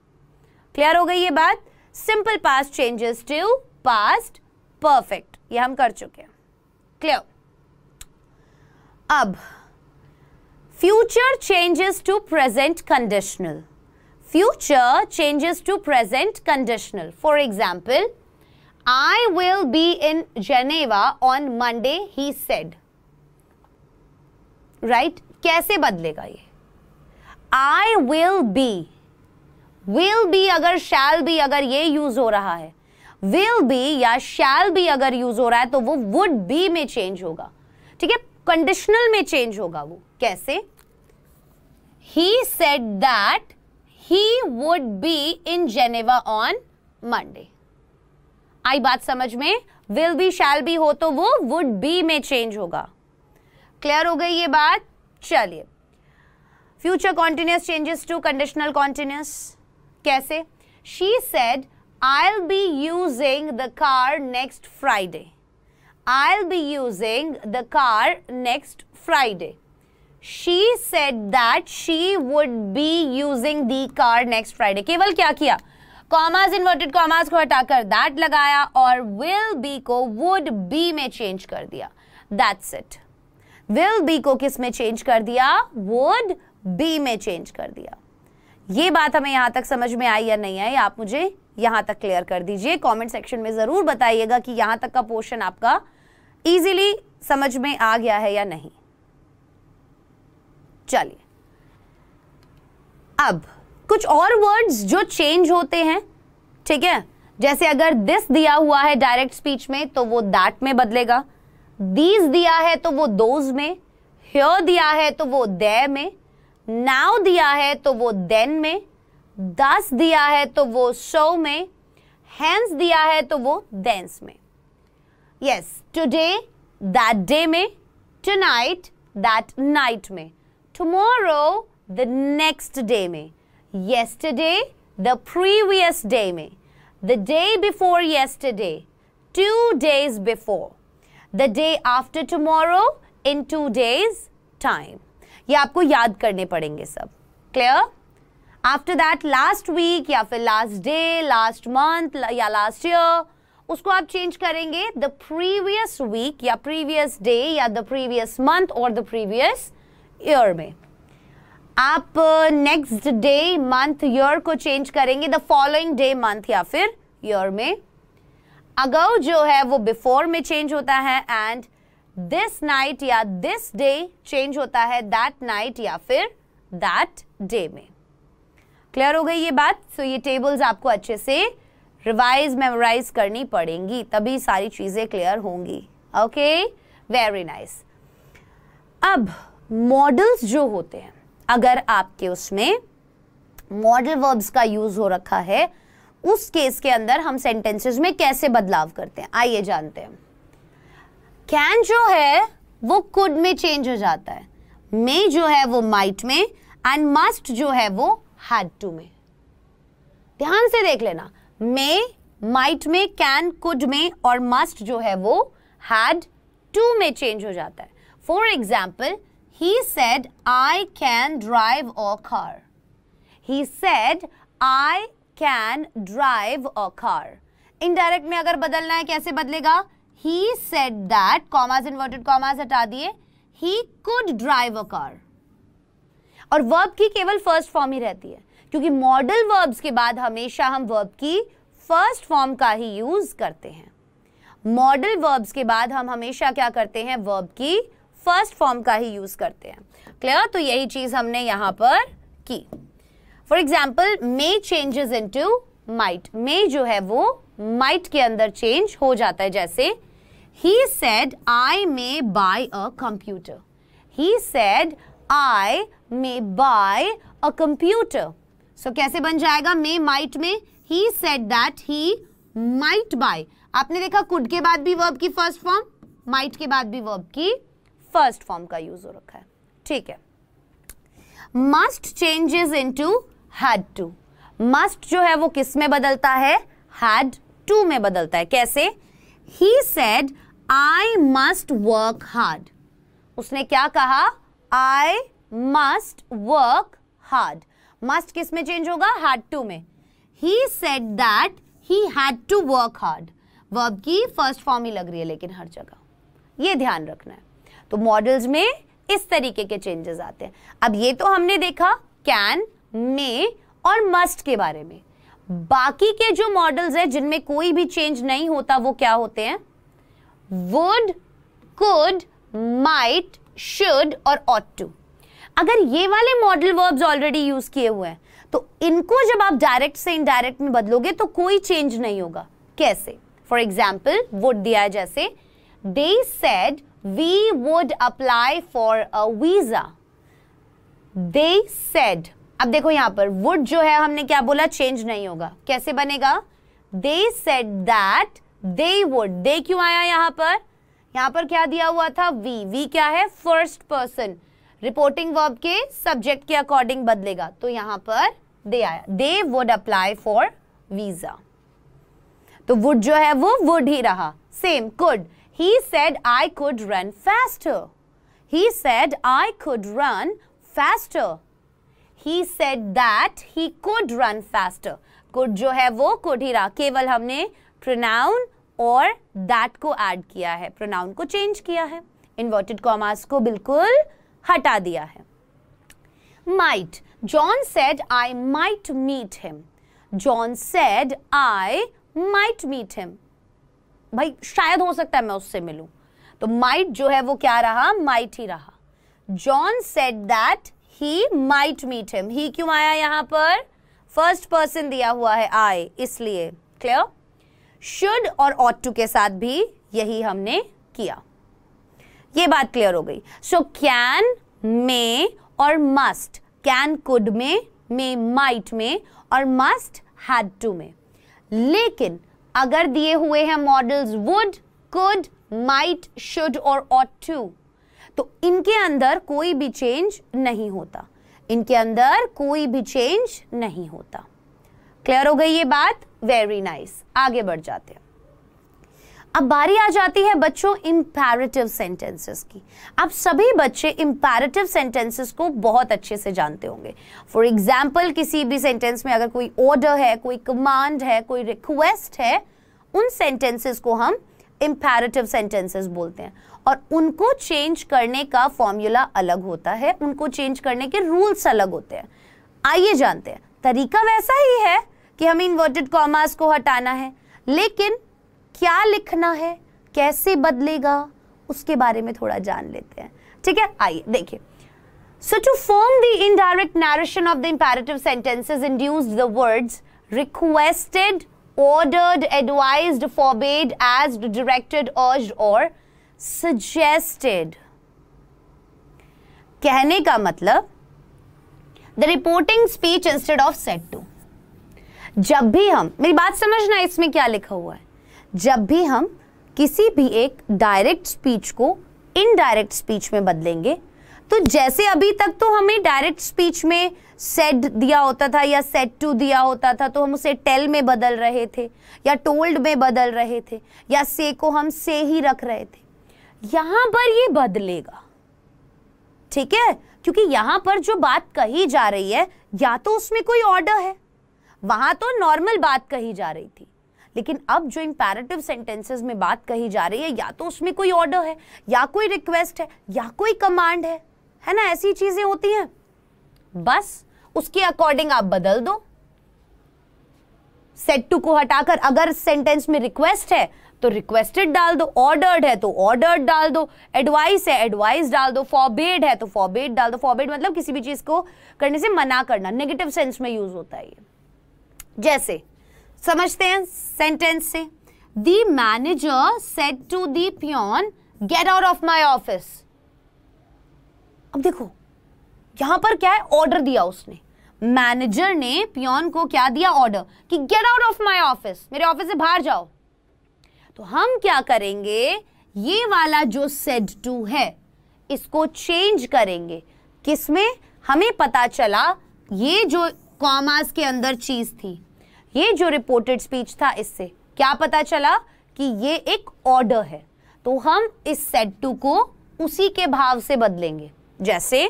क्लियर हो गई ये बात simple past changes to past perfect ये हम कर चुके हैं क्लियर अब future changes to present conditional future changes to present conditional for example I will be in Geneva on Monday, he said. Right? कैसे बदलेगा ये I will be. Will be अगर shall be अगर ये यूज हो रहा है विल बी या शैल बी अगर यूज हो रहा है तो वो वुड बी में चेंज होगा ठीक है कंडीशनल में चेंज होगा वो कैसे he said that he would be in Geneva on Monday आई बात समझ में विल बी शैल बी हो तो वो वुड बी में चेंज होगा क्लियर हो गई ये बात चलिए future continuous changes to conditional continuous कैसे she said I'll be using the car next Friday. I'll be using the car next Friday. She said that she would be using the car next Friday. केवल क्या किया commas inverted commas को हटाकर that लगाया और will be को would be में change कर दिया दैट्स इट विल बी को किस में चेंज कर दिया वुड बी में चेंज कर दिया ये बात हमें यहाँ तक समझ में आई या नहीं आई आप मुझे यहां तक क्लियर कर दीजिए कमेंट सेक्शन में ज़रूर बताइएगा कि यहां तक का पोर्शन आपका इजीली समझ में आ गया है या नहीं चलिए अब कुछ और वर्ड्स जो चेंज होते हैं ठीक है जैसे अगर दिस दिया हुआ है डायरेक्ट स्पीच में तो वो दैट में बदलेगा दीज दिया है तो वो दोज में हियर दिया है तो वो दे में नाव दिया है तो वो देन में दस दिया है तो वो सो में हैंस दिया है तो वो देंस में यस टुडे दैट डे में टू नाइट दैट नाइट में टुमोरो द नेक्स्ट डे में येस्टरडे द प्रीवियस डे में the day before yesterday two days before the day after tomorrow in two days time ये आपको याद करने पड़ेंगे सब clear after that last week या फिर लास्ट डे लास्ट मंथ या लास्ट ईयर उसको आप चेंज करेंगे द प्रीवियस वीक या प्रीवियस डे या द प्रीवियस मंथ और द प्रीवियस ईयर में आप नेक्स्ट डे मंथ ईयर को चेंज करेंगे द फॉलोइंग डे मंथ या फिर ईयर में अगौ जो है वो बिफोर में चेंज होता है एंड दिस नाइट या दिस डे चेंज होता है दैट नाइट या फिर दैट डे में क्लियर हो गई ये बात सो so, ये टेबल्स आपको अच्छे से रिवाइज मेमोराइज करनी पड़ेंगी तभी सारी चीज़ें क्लियर होंगी ओके वेरी नाइस अब मॉडल्स जो होते हैं अगर आपके उसमें मॉडल वर्ब्स का यूज़ हो रखा है उस केस के अंदर हम सेंटेंसेस में कैसे बदलाव करते हैं आइए जानते हैं कैन जो है वो कुड में चेंज हो जाता है मे जो है वो माइट में एंड मस्ट जो है वो हैड टू में ध्यान से देख लेना मे माइट में कैन कुड में और मस्ट जो है वो हैड टू में चेंज हो जाता है for example he said I can drive a car he said I can drive a car indirect में अगर बदलना है कैसे बदलेगा he said that commas inverted commas हटा दिए he could drive a car और वर्ब की केवल फर्स्ट फॉर्म ही रहती है क्योंकि मॉडल वर्ब्स के बाद हमेशा हम वर्ब की फर्स्ट फॉर्म का ही यूज़ करते हैं मॉडल वर्ब्स के बाद हम हमेशा क्या करते हैं वर्ब की फर्स्ट फॉर्म का ही यूज़ करते हैं क्लियर तो यही चीज़ हमने यहां पर की for example may changes into might may जो है वो माइट के अंदर चेंज हो जाता है जैसे he said I may buy a computer he said I may buy a computer so कैसे बन जाएगा मे माइट में he said that he might buy आपने देखा कुड के बाद भी वर्ब की फर्स्ट फॉर्म माइट के बाद भी वर्ब की फर्स्ट फॉर्म का यूज हो रखा है ठीक है must changes to had to must जो है वो किस में बदलता है हैड टू में बदलता है कैसे he said I must work hard उसने क्या कहा I must work hard must किस में चेंज होगा हार्ड टू में he said that he had to work hard verb की फर्स्ट फॉर्म ही लग रही है लेकिन हर जगह ये ध्यान रखना है तो मॉडल्स में इस तरीके के चेंजेस आते हैं अब ये तो हमने देखा कैन मे और मस्ट के बारे में बाकी के जो मॉडल्स हैं जिनमें कोई भी चेंज नहीं होता वो क्या होते हैं वुड कुड माइट शुड और ऑट टू अगर ये वाले मॉडल वर्ब्स ऑलरेडी यूज किए हुए हैं तो इनको जब आप डायरेक्ट से इनडायरेक्ट में बदलोगे तो कोई चेंज नहीं होगा कैसे फॉर एग्जाम्पल वुड दिया जैसे they said we would apply for a visa they said अब देखो यहां पर वुड जो है हमने क्या बोला चेंज नहीं होगा कैसे बनेगा they said that they would they क्यों आया यहां पर यहाँ पर क्या दिया हुआ था वी वी क्या है फर्स्ट पर्सन रिपोर्टिंग वर्ब के सब्जेक्ट के अकॉर्डिंग बदलेगा तो यहाँ पर दे आया they would apply for visa तो वुड जो है वो वुड ही रहा same could he said I could run faster he said I could run faster he said that he could run faster could जो है वो कुड ही रहा केवल हमने प्रोनाउन और दैट को ऐड किया है प्रोनाउन को चेंज किया है इन्वर्टेड कॉमास को बिल्कुल हटा दिया है might John said I might meet him John said I might meet him भाई शायद हो सकता है मैं उससे मिलूं तो माइट जो है वो क्या रहा माइट ही रहा John said that he might meet him he क्यों आया यहां पर फर्स्ट पर्सन दिया हुआ है आई इसलिए क्लियर शुड और ऑट टू के साथ भी यही हमने किया ये बात क्लियर हो गई सो कैन मे और मस्ट कैन कुड में मे माइट में और मस्ट हैड टू में लेकिन अगर दिए हुए हैं modals would could might should और ऑट टू तो इनके अंदर कोई भी चेंज नहीं होता इनके अंदर कोई भी चेंज नहीं होता क्लियर हो गई ये बात वेरी नाइस nice. आगे बढ़ जाते हैं अब बारी आ जाती है बच्चों इम्पेरेटिव सेंटेंसेस की आप सभी बच्चे इम्पेरेटिव सेंटेंसेस को बहुत अच्छे से जानते होंगे फॉर एग्जाम्पल किसी भी सेंटेंस में अगर कोई ऑर्डर है कोई कमांड है कोई रिक्वेस्ट है उन सेंटेंसेस को हम इम्पेरेटिव सेंटेंसेस बोलते हैं और उनको चेंज करने का फॉर्मूला अलग होता है उनको चेंज करने के रूल्स अलग होते हैं आइए जानते हैं तरीका वैसा ही है कि हमें इन्वर्टेड कॉमास को हटाना है लेकिन क्या लिखना है कैसे बदलेगा उसके बारे में थोड़ा जान लेते हैं ठीक है आइए देखिए so to form the indirect narration of the imperative sentences induce the words requested ordered advise forbade as directed urged और सजेस्टेड कहने का मतलब the reporting speech instead of said to जब भी हम मेरी बात समझना इसमें क्या लिखा हुआ है जब भी हम किसी भी एक डायरेक्ट स्पीच को इनडायरेक्ट स्पीच में बदलेंगे तो जैसे अभी तक तो हमें डायरेक्ट स्पीच में सेड दिया होता था या सेट टू दिया होता था तो हम उसे टेल में बदल रहे थे या टोल्ड में बदल रहे थे या से को हम से ही रख रहे थे यहां पर ये बदलेगा ठीक है क्योंकि यहां पर जो बात कही जा रही है या तो उसमें कोई ऑर्डर है वहां तो नॉर्मल बात कही जा रही थी लेकिन अब जो इंपेरेटिव सेंटेंसेस में बात कही जा रही है या तो उसमें कोई ऑर्डर है या कोई रिक्वेस्ट है या कोई कमांड है है ना ऐसी चीजें होती हैं बस उसके अकॉर्डिंग आप बदल दो सेट टू को हटाकर अगर सेंटेंस में रिक्वेस्ट है तो रिक्वेस्टेड डाल दो ऑर्डर्ड है तो ऑर्डर्ड डाल दो एडवाइस है एडवाइस डाल दो फॉरबेड है तो फॉरबेड डाल दो फॉरबेड मतलब किसी भी चीज को करने से मना करना नेगेटिव सेंस में यूज होता है ये जैसे समझते हैं सेंटेंस से the manager said to the peon get out of my office अब देखो यहां पर क्या है ऑर्डर दिया उसने मैनेजर ने प्योन को क्या दिया ऑर्डर कि get out of my office मेरे ऑफिस से बाहर जाओ तो हम क्या करेंगे ये वाला जो सेड टू है इसको चेंज करेंगे किसमें हमें पता चला ये जो कॉमास के अंदर चीज थी ये जो रिपोर्टेड स्पीच था इससे क्या पता चला कि ये एक ऑर्डर है तो हम इस सेट टू को उसी के भाव से बदलेंगे जैसे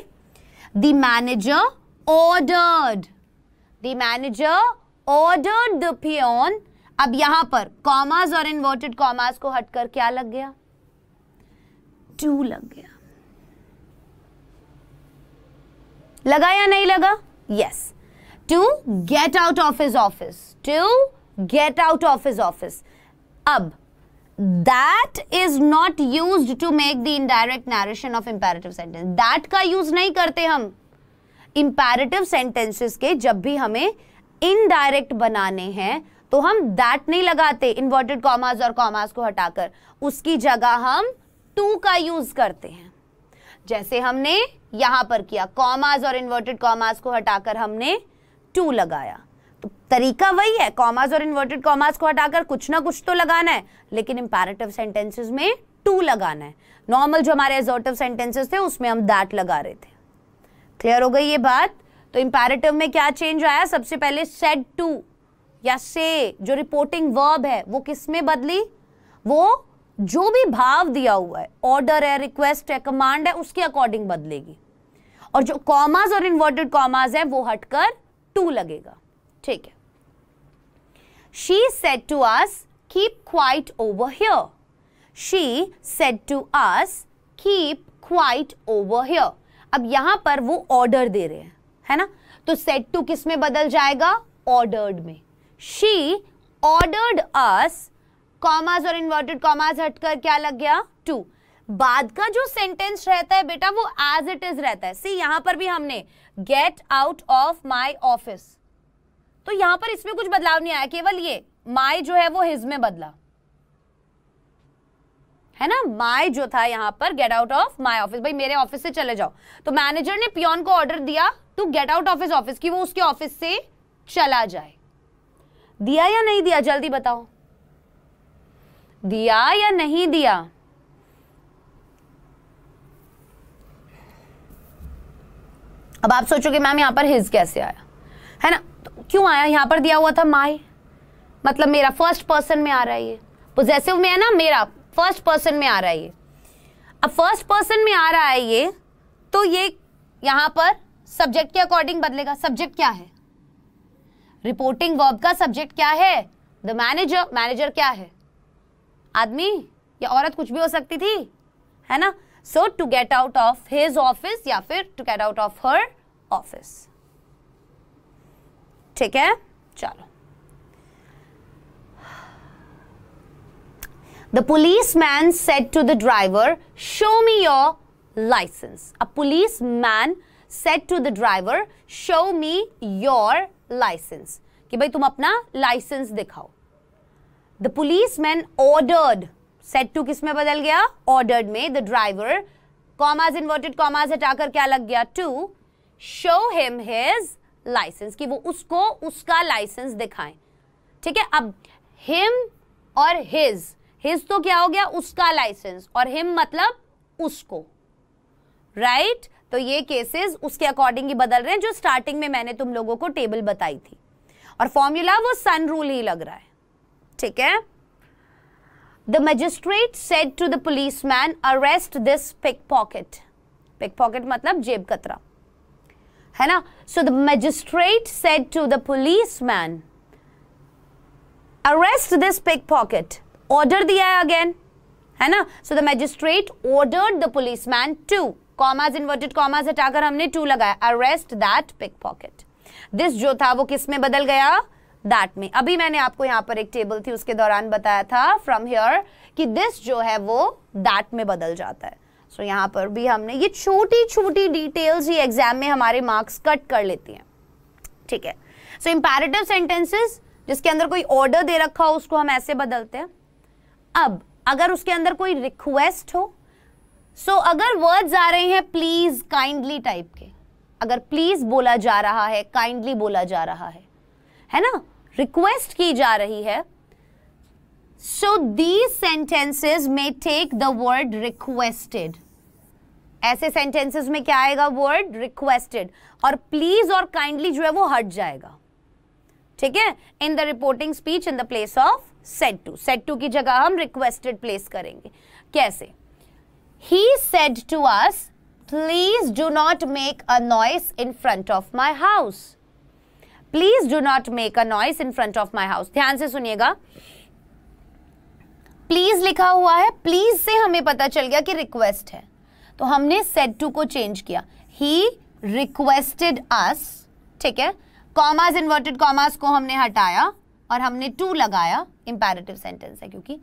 the manager ordered the manager ordered the peon अब यहां पर कॉमास और इन्वर्टेड कॉमास को हटकर क्या लग गया टू लग गया लगा या नहीं लगा yes yes. To get out of his office to get out of his office अब that is not use to make the indirect narration of imperative sentence that का यूज नहीं करते हम इंपेरेटिव सेंटेंसेस के जब भी हमें इनडायरेक्ट बनाने हैं तो हम दैट नहीं लगाते इन्वर्टेड कॉमास और कॉमास को हटाकर उसकी जगह हम टू का यूज करते हैं जैसे हमने यहां पर किया कॉमास और इन्वर्टेड कॉमास को हटाकर हमने टू लगाया तो तरीका वही है कॉमास और इन्वर्टेड कॉमास को हटाकर कुछ ना कुछ तो लगाना है लेकिन इंपेरेटिव सेंटेंसेस में टू लगाना है नॉर्मल जो हमारे एजोर्टिव सेंटेंसेस थे उसमें हम दैट लगा रहे थे क्लियर हो गई ये बात तो इंपेरेटिव में क्या चेंज आया सबसे पहले सेड टू या से जो रिपोर्टिंग वर्ब है वो किस में बदली वो जो भी भाव दिया हुआ है ऑर्डर है रिक्वेस्ट है कमांड है उसके अकॉर्डिंग बदलेगी और जो कॉमास और इन्वर्टेड कॉमास है वो हटकर टू लगेगा ठीक है she said to us keep quiet over here she said to us keep quiet over here अब यहां पर वो ऑर्डर दे रहे हैं है ना तो सेट टू किस में बदल जाएगा ऑर्डर्ड में शी ऑर्डर्ड अस कॉमाज और इन्वर्टेड कॉमाज हटकर क्या लग गया टू बाद का जो सेंटेंस रहता है बेटा वो एज इट इज रहता है सी यहां पर भी हमने get out of my office तो यहां पर इसमें कुछ बदलाव नहीं आया केवल ये माई जो है वो हिज में बदला है ना माई जो था यहां पर get out of my office भाई मेरे ऑफिस से चले जाओ तो मैनेजर ने पियोन को ऑर्डर दिया to get out office office की वो उसके ऑफिस से चला जाए दिया या नहीं दिया जल्दी बताओ दिया या नहीं दिया अब आप सोचोगे मैम यहाँ पर हिज कैसे आया है ना तो क्यों आया यहाँ पर दिया हुआ था माई मतलब मेरा फर्स्ट पर्सन में आ रहा है ये पोजेसिव में है ना मेरा फर्स्ट पर्सन में आ रहा है ये अब फर्स्ट पर्सन में आ रहा है ये तो ये यहाँ पर सब्जेक्ट के अकॉर्डिंग बदलेगा सब्जेक्ट क्या है रिपोर्टिंग वर्ब का सब्जेक्ट क्या है द मैनेजर मैनेजर क्या है आदमी या औरत कुछ भी हो सकती थी है ना So to get out of his office या फिर to get out of her office. Take care. चलो The policeman said to the driver, show me your license. A policeman said to the driver, show me your license. कि भाई तुम अपना license दिखाओ. The policeman ordered said to किस में बदल गया ऑर्डर्ड में the driver commas inverted commas हटाकर क्या लग गया to show him his licence कि वो उसको उसका लाइसेंस दिखाएं ठीक है अब हिम और हिज हिज तो क्या हो गया उसका लाइसेंस और हिम मतलब उसको राइट right? तो ये केसेस उसके अकॉर्डिंग ही बदल रहे हैं जो स्टार्टिंग में मैंने तुम लोगों को टेबल बताई थी और फॉर्मूला वो सन रूल ही लग रहा है ठीक है The magistrate said to the policeman, arrest this pickpocket. Pickpocket matlab jeb katra. Hai So the magistrate said to the policeman, arrest this pickpocket. Order the eye again. Hai na? So the magistrate ordered the policeman to. Commas, inverted commas, attacker, humne two lagaya. Arrest that pickpocket. This jo tha, wo kis mein badal that में अभी मैंने आपको यहाँ पर एक table थी उसके दौरान बताया था फ्रॉम हेयर कि दिस जो है वो दैट में बदल जाता है सो so, यहाँ पर भी हमने ये छोटी छोटी डिटेल्स ही एग्जाम में हमारे मार्क्स कट कर लेती हैं ठीक है सो इम्पेरेटिव सेंटेंसेस जिसके अंदर कोई ऑर्डर दे रखा हो उसको हम ऐसे बदलते हैं अब अगर उसके अंदर कोई रिक्वेस्ट हो सो so, अगर वर्ड्स आ रहे हैं प्लीज़ काइंडली टाइप के अगर प्लीज़ बोला जा रहा है काइंडली बोला जा रहा है है ना रिक्वेस्ट की जा रही है सो दी सेंटेंसेज में टेक द वर्ड रिक्वेस्टेड ऐसे सेंटेंसेस में क्या आएगा वर्ड रिक्वेस्टेड और प्लीज और काइंडली जो है वो हट जाएगा ठीक है in the reporting speech in the place of said to said to की जगह हम रिक्वेस्टेड प्लेस करेंगे कैसे he said to us please do not make a noise in front of my house please do not make a noise in front of my house ध्यान से सुनिएगा please लिखा हुआ है प्लीज से हमें पता चल गया कि रिक्वेस्ट है तो हमने सेट टू को चेंज किया ही रिक्वेस्टेड अस ठीक है कॉमास इन्वर्टेड कॉमास को हमने हटाया और हमने टू लगाया इंपेरेटिव सेंटेंस है क्योंकि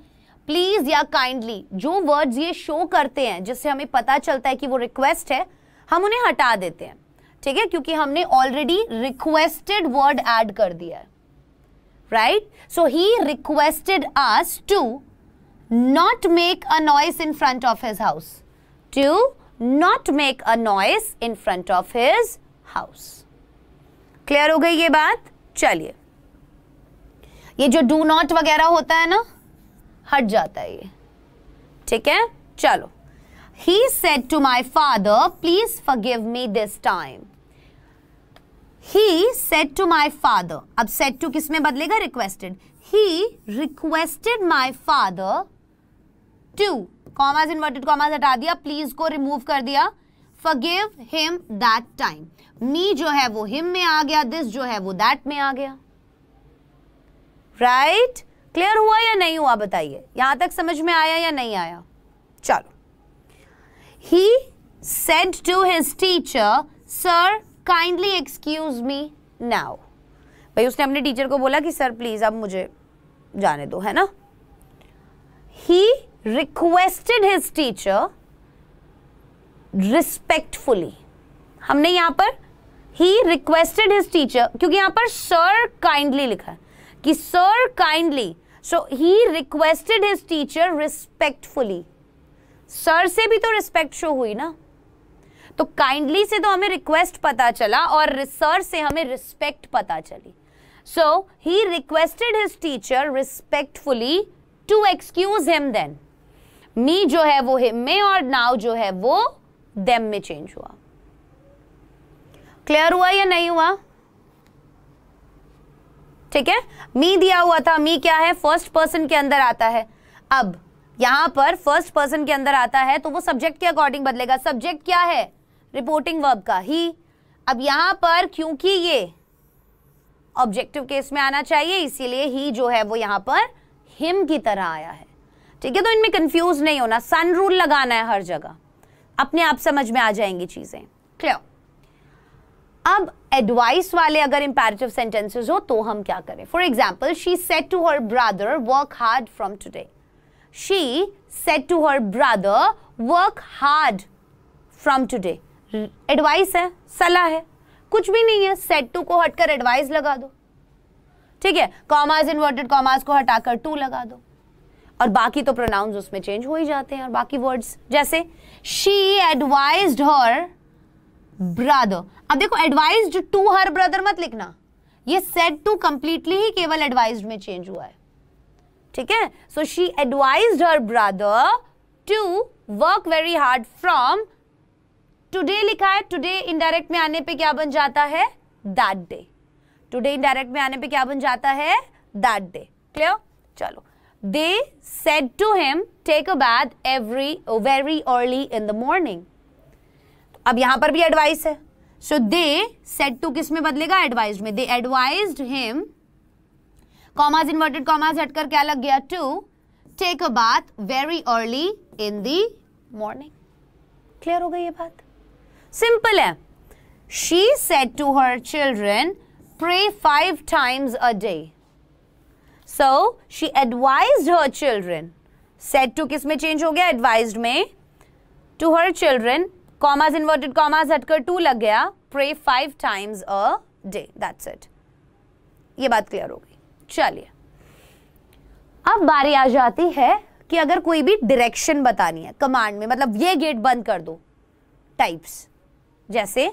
प्लीज या काइंडली जो वर्ड्स ये शो करते हैं जिससे हमें पता चलता है कि वो रिक्वेस्ट है हम उन्हें हटा देते हैं ठीक है क्योंकि हमने ऑलरेडी रिक्वेस्टेड वर्ड ऐड कर दिया है right so he requested us to not make a noise in front of his house to not make a noise in front of his house clear हो गई ये बात चलिए ये जो डू नॉट वगैरह होता है ना हट जाता है ये ठीक है चलो he said to my father please give me this time he said to my father अब सेट टू किस में बदलेगा requested he requested my father to commas inverted commas हटा दिया प्लीज को रिमूव कर दिया forgive him that time me जो है वो हिम में आ गया दिस जो है वो दैट में आ गया राइट right? क्लियर हुआ या नहीं हुआ बताइए यहां तक समझ में आया या नहीं आया चलो he said to his teacher sir kindly excuse me now भाई उसने अपने टीचर को बोला कि सर प्लीज़ अब मुझे जाने दो है ना he requested his teacher respectfully हमने यहां पर ही रिक्वेस्टेड हिज टीचर क्योंकि यहां पर सर काइंडली लिखा है कि sir kindly so he requested his teacher respectfully sir से भी तो रिस्पेक्ट शो हुई ना तो काइंडली से तो हमें रिक्वेस्ट पता चला और रिसर्च से हमें रिस्पेक्ट पता चली so he requested his teacher respectfully to excuse him then me जो है वो हिम में और नाउ जो है वो देम में चेंज हुआ क्लियर हुआ या नहीं हुआ ठीक है मी दिया हुआ था मी क्या है फर्स्ट पर्सन के अंदर आता है अब यहां पर फर्स्ट पर्सन के अंदर आता है तो वो सब्जेक्ट के अकॉर्डिंग बदलेगा सब्जेक्ट क्या है रिपोर्टिंग वर्ब का ही अब यहां पर क्योंकि ये ऑब्जेक्टिव केस में आना चाहिए इसीलिए ही जो है वो यहां पर हिम की तरह आया है ठीक है तो इनमें कंफ्यूज नहीं होना सन रूल लगाना है हर जगह अपने आप समझ में आ जाएंगी चीज़ें क्लियर अब एडवाइस वाले अगर इंपेरेटिव सेंटेंसेस हो तो हम क्या करें for example she said to her brother work hard from today she said to her brother work hard from today advice hmm. है सलाह है कुछ भी नहीं है सेट टू को हटकर एडवाइस लगा दो ठीक है कॉमाज इन्वर्टेड कॉमाज को हटाकर टू लगा दो और बाकी तो प्रोनाउंस उसमें चेंज हो ही जाते हैं और बाकी वर्ड्स जैसे शी एडवाइज हर ब्रदर अब देखो एडवाइज टू हर ब्रदर मत लिखना ये सेट टू कंप्लीटली ही केवल एडवाइज में चेंज हुआ है ठीक है so she advise her brother to work very hard from today लिखा है टुडे इनडायरेक्ट में आने पे क्या बन जाता है दैट डे टुडे इनडायरेक्ट में आने पे क्या बन जाता है दैट डे क्लियर चलो they said to him take a bath every very early in the morning अब यहां पर भी एडवाइस है सो दे सेट टू किस में बदलेगा एडवाइज में they advise him commas inverted commas हटकर क्या लग गया to take a bath very early in the morning clear हो गई ये बात सिंपल है she said to her children pray five times a day so she advise her children said to किस में चेंज हो गया एडवाइज में to her children commas inverted commas हटकर टू लग गया pray five times a day that's it ये बात क्लियर हो गई चलिए अब बारी आ जाती है कि अगर कोई भी डायरेक्शन बतानी है कमांड में मतलब ये गेट बंद कर दो टाइप्स जैसे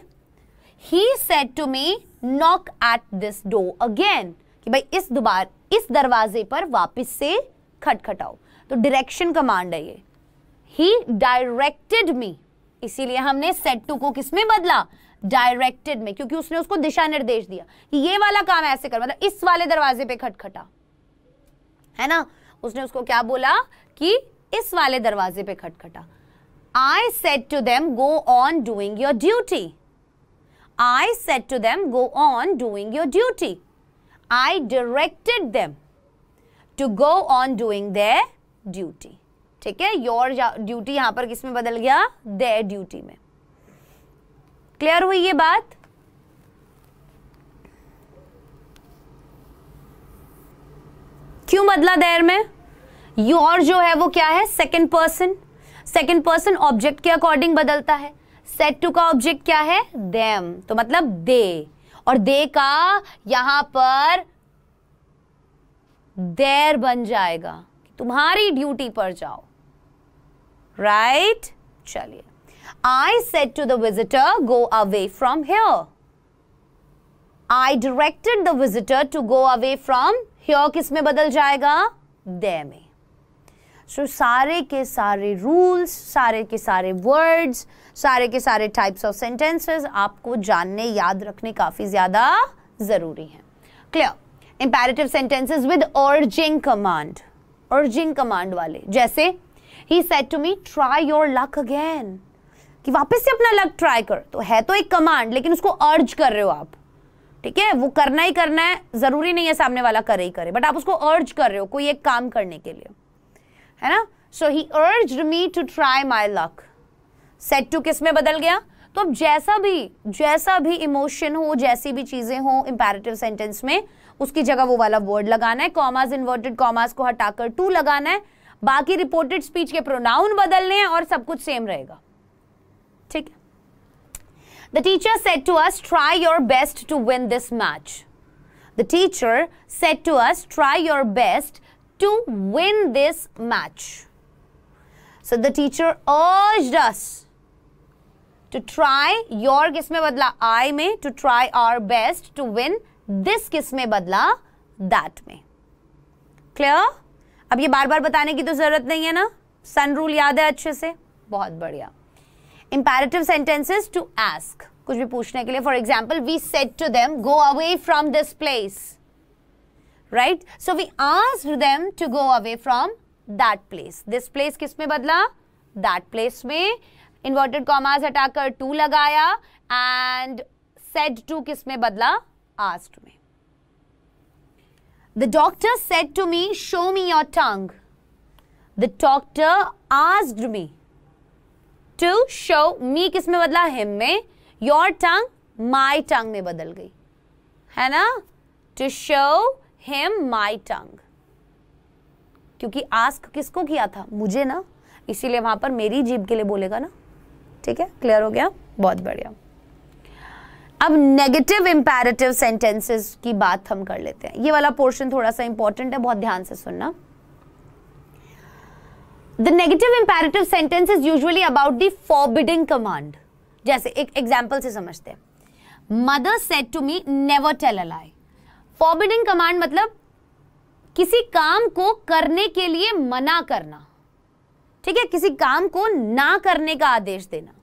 he said to me knock at this door again कि भाई इस दोबार इस दरवाजे पर वापस से खटखटाओ तो डायरेक्शन कमांड है ये ही डायरेक्टेड मी इसीलिए हमने सेट टू को किसमें बदला डायरेक्टेड में क्योंकि उसने उसको दिशा निर्देश दिया कि ये वाला काम ऐसे कर मतलब इस वाले दरवाजे पे खटखटा है ना उसने उसको क्या बोला कि इस वाले दरवाजे पे खटखटा I said to them, go on doing your duty. I said to them, go on doing your duty. I directed them to go on doing their duty. ठीक है योर ड्यूटी यहां पर किसमें बदल गया देयर ड्यूटी में clear हुई ये बात क्यों बदला देर में योर जो है वो क्या है second person second person object के अकॉर्डिंग बदलता है सेट टू का ऑब्जेक्ट क्या है देम तो मतलब दे और दे का यहां पर देर बन जाएगा तुम्हारी ड्यूटी पर जाओ राइट right? चलिए I said to the visitor go away from here I directed the visitor to go away from here किस में बदल जाएगा दे में सो so, सारे के सारे रूल्स सारे के सारे वर्ड्स सारे के सारे टाइप्स ऑफ सेंटेंसेस आपको जानने याद रखने काफ़ी ज़्यादा ज़रूरी हैं clear imperative sentences with urging command urging command वाले जैसे he said to me try your luck again कि वापस से अपना लक ट्राई कर तो है तो एक कमांड लेकिन उसको अर्ज कर रहे हो आप ठीक है वो करना ही करना है ज़रूरी नहीं है सामने वाला करे ही करे बट आप उसको अर्ज कर रहे हो कोई एक काम करने के लिए है ना so he urge me to try my luck said to किस में बदल गया तो अब जैसा भी जैसा भी इमोशन हो जैसी भी चीज़ें हो इंपेरेटिव सेंटेंस में उसकी जगह वो वाला वर्ड लगाना है कॉमास इन्वर्टेड कॉमास को हटाकर टू लगाना है बाकी रिपोर्टेड स्पीच के प्रोनाउन बदलने हैं और सब कुछ सेम रहेगा ठीक है the teacher said to us try your best to win this match the teacher said to us try your best to win this match. So the teacher urged us to try your किसमें बदला I में to try our best to win this किसमें बदला that में clear अब ये बार बार बताने की तो जरूरत नहीं है ना सन रूल याद है अच्छे से बहुत बढ़िया इम्पेरेटिव सेंटेंसेस टू आस्क कुछ भी पूछने के लिए for example we said to them go away from this place right? So we asked them to go away from that place. This place किस में badla That place me. inverted commas attacker to lagaya and said to किस में badla Asked me. The doctor said to me, show me your tongue. The doctor asked me to show me किस में badla Him में. Your tongue, my tongue me badal gayi, hai na? To show हेम माई टंग क्योंकि ask किसको किया था मुझे ना इसीलिए वहां पर मेरी जीभ के लिए बोलेगा ना ठीक है क्लियर हो गया बहुत बढ़िया अब नेगेटिव इंपेरेटिव सेंटेंसेस की बात हम कर लेते हैं ये वाला पोर्शन थोड़ा सा इंपॉर्टेंट है बहुत ध्यान से सुनना the negative imperative sentence is usually about the forbidding command जैसे एक एग्जाम्पल से समझते हैं mother said to me never tell a lie forbidding command मतलब किसी काम को करने के लिए मना करना ठीक है किसी काम को ना करने का आदेश देना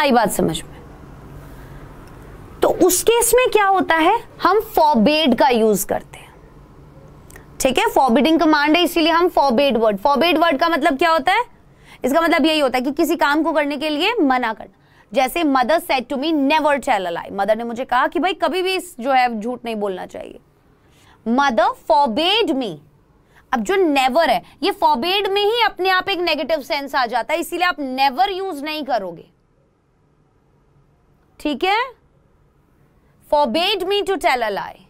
आई बात समझ में तो उस केस में क्या होता है हम फॉबेड का यूज करते हैं ठीक है फॉबिडिंग कमांड है इसीलिए हम फॉबेड वर्ड फॉबेड वर्ड का मतलब क्या होता है इसका मतलब यही होता है कि किसी काम को करने के लिए मना करना जैसे mother said to me never tell a lie mother ने मुझे कहा कि भाई कभी भी जो है झूठ नहीं बोलना चाहिए मदर फॉबेड मी अब जो नेवर है ये फॉबेड में ही अपने आप एक नेगेटिव सेंस आ जाता है इसीलिए आप नेवर यूज नहीं करोगे ठीक है forbade me to tell a lie.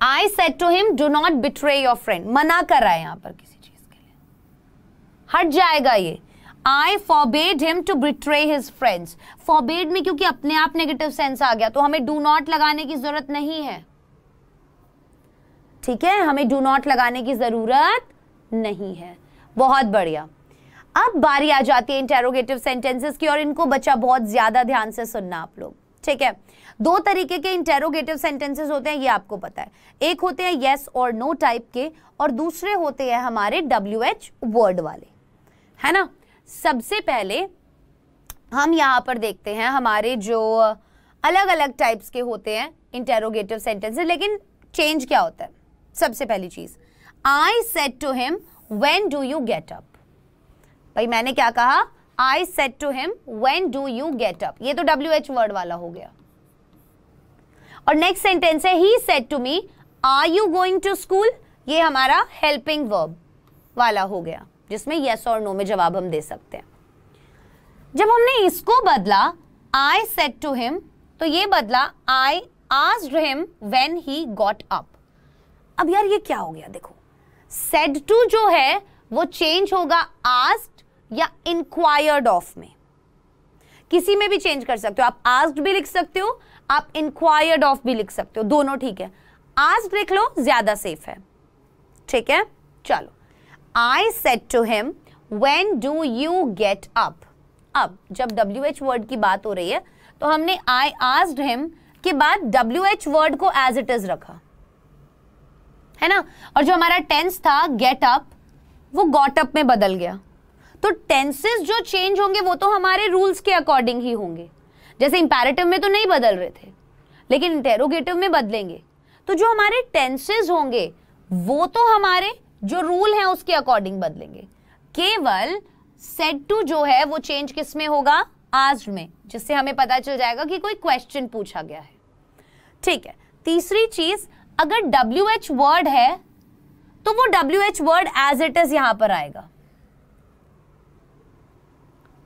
I said to him, do not betray your friend. मना करा है यहां पर किसी चीज के लिए हट जाएगा ये I forbade him to betray his friends forbade में क्योंकि अपने आप नेगेटिव सेंस आ गया तो हमें डू नॉट लगाने की जरूरत नहीं है ठीक है हमें डू नॉट लगाने की जरूरत नहीं है बहुत बढ़िया अब बारी आ जाती है इंटेरोगेटिव सेंटेंसेस की और इनको बच्चा बहुत ज्यादा ध्यान से सुनना आप लोग ठीक है दो तरीके के इंटेरोगेटिव सेंटेंसेस होते हैं ये आपको पता है एक होते हैं येस और नो टाइप के और दूसरे होते हैं हमारे डब्ल्यू एच वर्ड वाले है ना सबसे पहले हम यहां पर देखते हैं हमारे जो अलग अलग टाइप्स के होते हैं इंटेरोगेटिव सेंटेंसेस लेकिन चेंज क्या होता है सबसे पहली चीज I said to him when do you get up भाई मैंने क्या कहा I said to him when do you get up ये तो डब्ल्यू एच वर्ड वाला हो गया और नेक्स्ट सेंटेंस है he said to me are you going to school ये हमारा हेल्पिंग वर्ब वाला हो गया जिसमें यस और नो में जवाब हम दे सकते हैं जब हमने इसको बदला आई सेट टू हिम तो ये बदला आई आज him when he got up अब यार ये क्या हो गया देखो सेड टू जो है वो चेंज होगा आस्ड या इंक्वायर्ड ऑफ में किसी में भी चेंज कर सकते हो आप आस्ड भी लिख सकते हो आप इंक्वायर्ड ऑफ भी लिख सकते हो दोनों ठीक है आस्ड लिख लो ज्यादा सेफ है ठीक है चलो I said to him when do you get up अब जब डब्ल्यू एच वर्ड की बात हो रही है तो हमने आई आस्ड हिम के बाद डब्ल्यू एच वर्ड को एज इट इज रखा है ना और जो हमारा टेंस था गेट अप वो गॉट अप में बदल गया तो टेंसेस जो चेंज होंगे वो तो हमारे रूल्स के अकॉर्डिंग ही होंगे जैसे इंपेरेटिव में तो नहीं बदल रहे थे लेकिन इंटेरोगेटिव में बदलेंगे तो जो हमारे टेंसेज होंगे वो तो हमारे जो रूल है उसके अकॉर्डिंग बदलेंगे केवल सेट टू जो है वो चेंज किस में होगा आज में जिससे हमें पता चल जाएगा कि कोई क्वेश्चन पूछा गया है ठीक है तीसरी चीज अगर डब्ल्यू एच वर्ड है तो वो W H word as it is यहां पर आएगा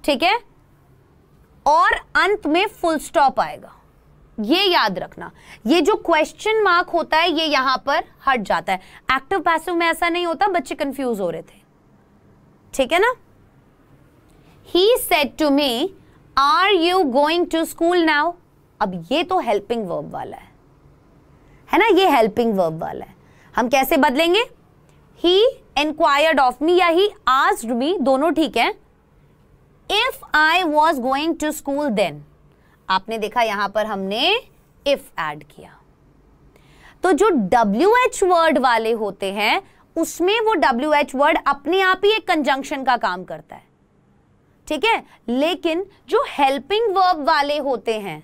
ठीक है और अंत में फुल स्टॉप आएगा ये याद रखना ये जो क्वेश्चन मार्क होता है ये यहां पर हट जाता है एक्टिव पैसिव में ऐसा नहीं होता बच्चे कंफ्यूज हो रहे थे ठीक है ना he said to me are you going to school now अब ये तो हेल्पिंग वर्ब वाला है है ना ये हेल्पिंग वर्ब वाला है हम कैसे बदलेंगे ही इंक्वायर्ड ऑफ मी या ही आस्ड मी दोनों ठीक है if I was going to school then आपने देखा यहां पर हमने इफ एड किया तो जो डब्ल्यू एच वर्ड वाले होते हैं उसमें वो डब्ल्यू एच वर्ड अपने आप ही एक कंजंक्शन का काम करता है ठीक है लेकिन जो हेल्पिंग वर्ब वाले होते हैं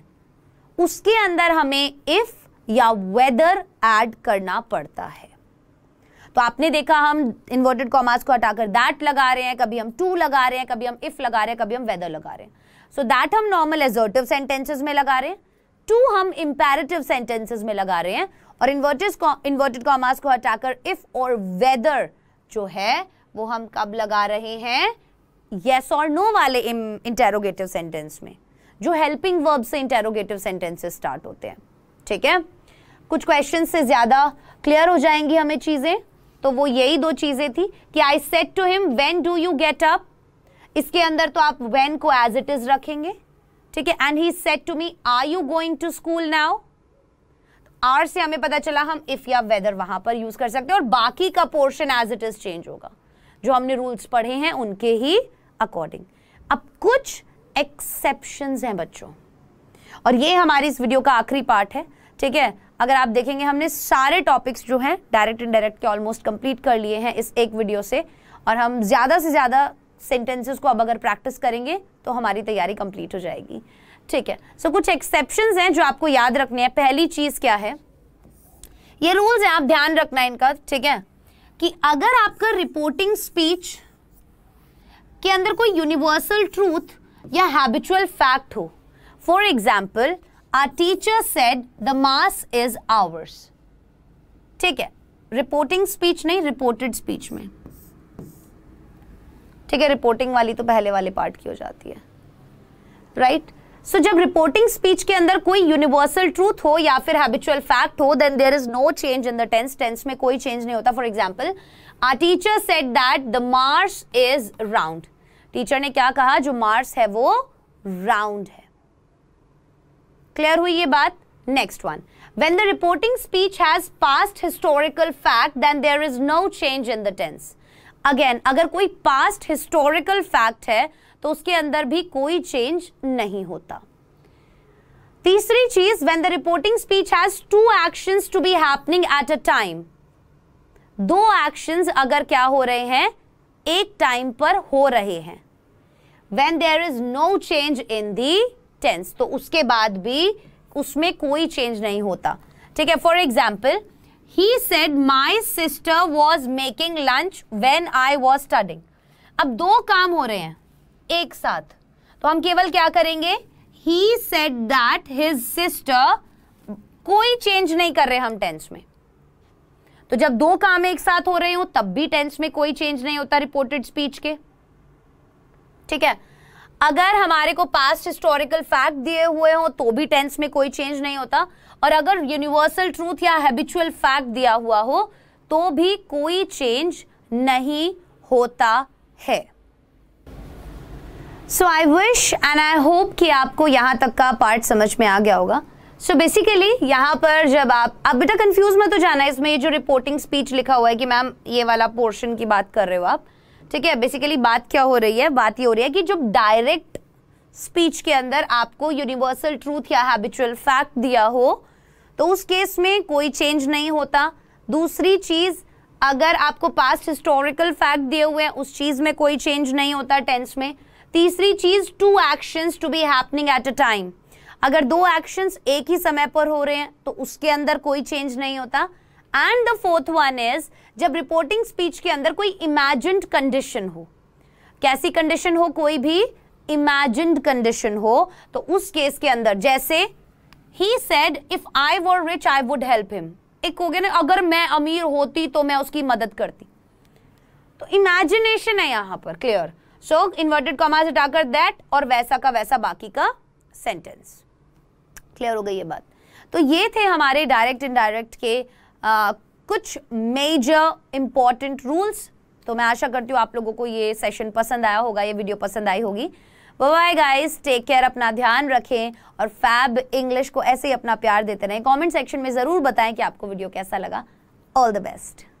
उसके अंदर हमें इफ या वेदर एड करना पड़ता है तो आपने देखा हम इन्वर्टेड कॉमास को हटाकर दैट लगा रहे हैं कभी हम टू लगा रहे हैं कभी हम इफ लगा रहे हैं कभी हम वेदर लगा रहे हैं सो so दैट हम नॉर्मल एजर्टिव सेंटेंसेज में लगा रहे हैं टू हम इम्पेरेटिव सेंटेंसेज में लगा रहे हैं और इन्वर्टेज इन्वर्टेड कॉमास को हटाकर इफ और वेदर जो है वो हम कब लगा रहे हैं येस और नो वाले इंटेरोगेटिव सेंटेंस में जो हेल्पिंग वर्ब से इंटेरोगेटिव सेंटेंसेस स्टार्ट होते हैं ठीक है कुछ क्वेश्चन से ज़्यादा क्लियर हो जाएंगी हमें चीज़ें तो वो यही दो चीज़ें थी कि I said to him when do you get up इसके अंदर तो आप वेन को एज इट इज़ रखेंगे ठीक है and he said to me are you going to school now are से हमें पता चला हम इफ़ या वेदर वहां पर यूज़ कर सकते हैं और बाकी का portion as it is change होगा जो हमने रूल्स पढ़े हैं उनके ही अकॉर्डिंग अब कुछ एक्सेप्शन हैं बच्चों और ये हमारी इस वीडियो का आखिरी पार्ट है ठीक है अगर आप देखेंगे हमने सारे टॉपिक्स जो हैं डायरेक्ट डायरेक्ट के ऑलमोस्ट कंप्लीट कर लिए हैं इस एक वीडियो से और हम ज़्यादा से ज़्यादा सेंटेंसेस को अब अगर प्रैक्टिस करेंगे तो हमारी तैयारी कंप्लीट हो जाएगी ठीक है सो so, कुछ एक्सेप्शन हैं जो आपको याद रखने हैं पहली चीज़ क्या है ये रूल्स हैं आप ध्यान रखना इनका ठीक है कि अगर आपका रिपोर्टिंग स्पीच के अंदर कोई यूनिवर्सल ट्रूथ या हैबिचुअल फैक्ट हो for example our teacher said the mass is ours ठीक है रिपोर्टिंग स्पीच नहीं रिपोर्टेड स्पीच में ठीक है रिपोर्टिंग वाली तो पहले वाले पार्ट की हो जाती है राइट right? सो so, जब रिपोर्टिंग स्पीच के अंदर कोई यूनिवर्सल ट्रूथ हो या फिर हैबिचुअल फैक्ट हो then there is no change in the tense tense में कोई चेंज नहीं होता for example a teacher said that the Mars is round teacher ने क्या कहा जो मार्स है वो राउंड है क्लियर हुई ये बात next one when the reporting speech has past historical fact then there is no change in the tense again अगर कोई पास्ट हिस्टोरिकल फैक्ट है तो उसके अंदर भी कोई चेंज नहीं होता तीसरी चीज when the reporting speech has two action to be happening at a time दो एक्शन अगर क्या हो रहे हैं एक टाइम पर हो रहे हैं when there is no change in the tense तो उसके बाद भी उसमें कोई चेंज नहीं होता ठीक है for example he said my sister was making lunch when I was studying अब दो काम हो रहे हैं एक साथ तो हम केवल क्या करेंगे he said that his sister कोई चेंज नहीं कर रहे हम टेंस में तो जब दो काम एक साथ हो रहे हो तब भी टेंस में कोई चेंज नहीं होता रिपोर्टेड स्पीच के ठीक है अगर हमारे को पास्ट हिस्टोरिकल फैक्ट दिए हुए हो तो भी टेंस में कोई चेंज नहीं होता और अगर यूनिवर्सल ट्रूथ या हैबिचुअल फैक्ट दिया हुआ हो तो भी कोई चेंज नहीं होता है so I wish and I hope कि आपको यहां तक का पार्ट समझ में आ गया होगा सो so बेसिकली यहाँ पर जब आप आप बेटा कंफ्यूज में तो जाना है इसमें ये जो रिपोर्टिंग स्पीच लिखा हुआ है कि मैम ये वाला पोर्शन की बात कर रहे हो आप ठीक है बेसिकली बात क्या हो रही है बात ये हो रही है कि जब डायरेक्ट स्पीच के अंदर आपको यूनिवर्सल ट्रूथ या हैबिचुअल फैक्ट दिया हो तो उस केस में कोई चेंज नहीं होता दूसरी चीज़ अगर आपको पास्ट हिस्टोरिकल फैक्ट दिए हुए हैं उस चीज़ में कोई चेंज नहीं होता टेंस में तीसरी चीज़ two actions to be happening at a time अगर दो एक्शंस एक ही समय पर हो रहे हैं तो उसके अंदर कोई चेंज नहीं होता and the fourth one is जब रिपोर्टिंग स्पीच के अंदर कोई इमेजिड कंडीशन हो कैसी कंडीशन हो कोई भी इमेजिड कंडीशन हो तो उस केस के अंदर जैसे he said if I were rich I would help him एक हो गया ना अगर मैं अमीर होती तो मैं उसकी मदद करती तो इमेजिनेशन है यहां पर क्लियर सो इन्वर्टेड कॉमाज हटाकर दैट और वैसा का वैसा बाकी का सेंटेंस क्लियर हो गई ये बात तो ये थे हमारे डायरेक्ट इनडायरेक्ट के कुछ मेजर इंपॉर्टेंट रूल्स तो मैं आशा करती हूँ आप लोगों को ये सेशन पसंद आया होगा ये वीडियो पसंद आई होगी बाय गाइस टेक केयर अपना ध्यान रखें और फैब इंग्लिश को ऐसे ही अपना प्यार देते रहें कमेंट सेक्शन में ज़रूर बताएं कि आपको वीडियो कैसा लगा ऑल द बेस्ट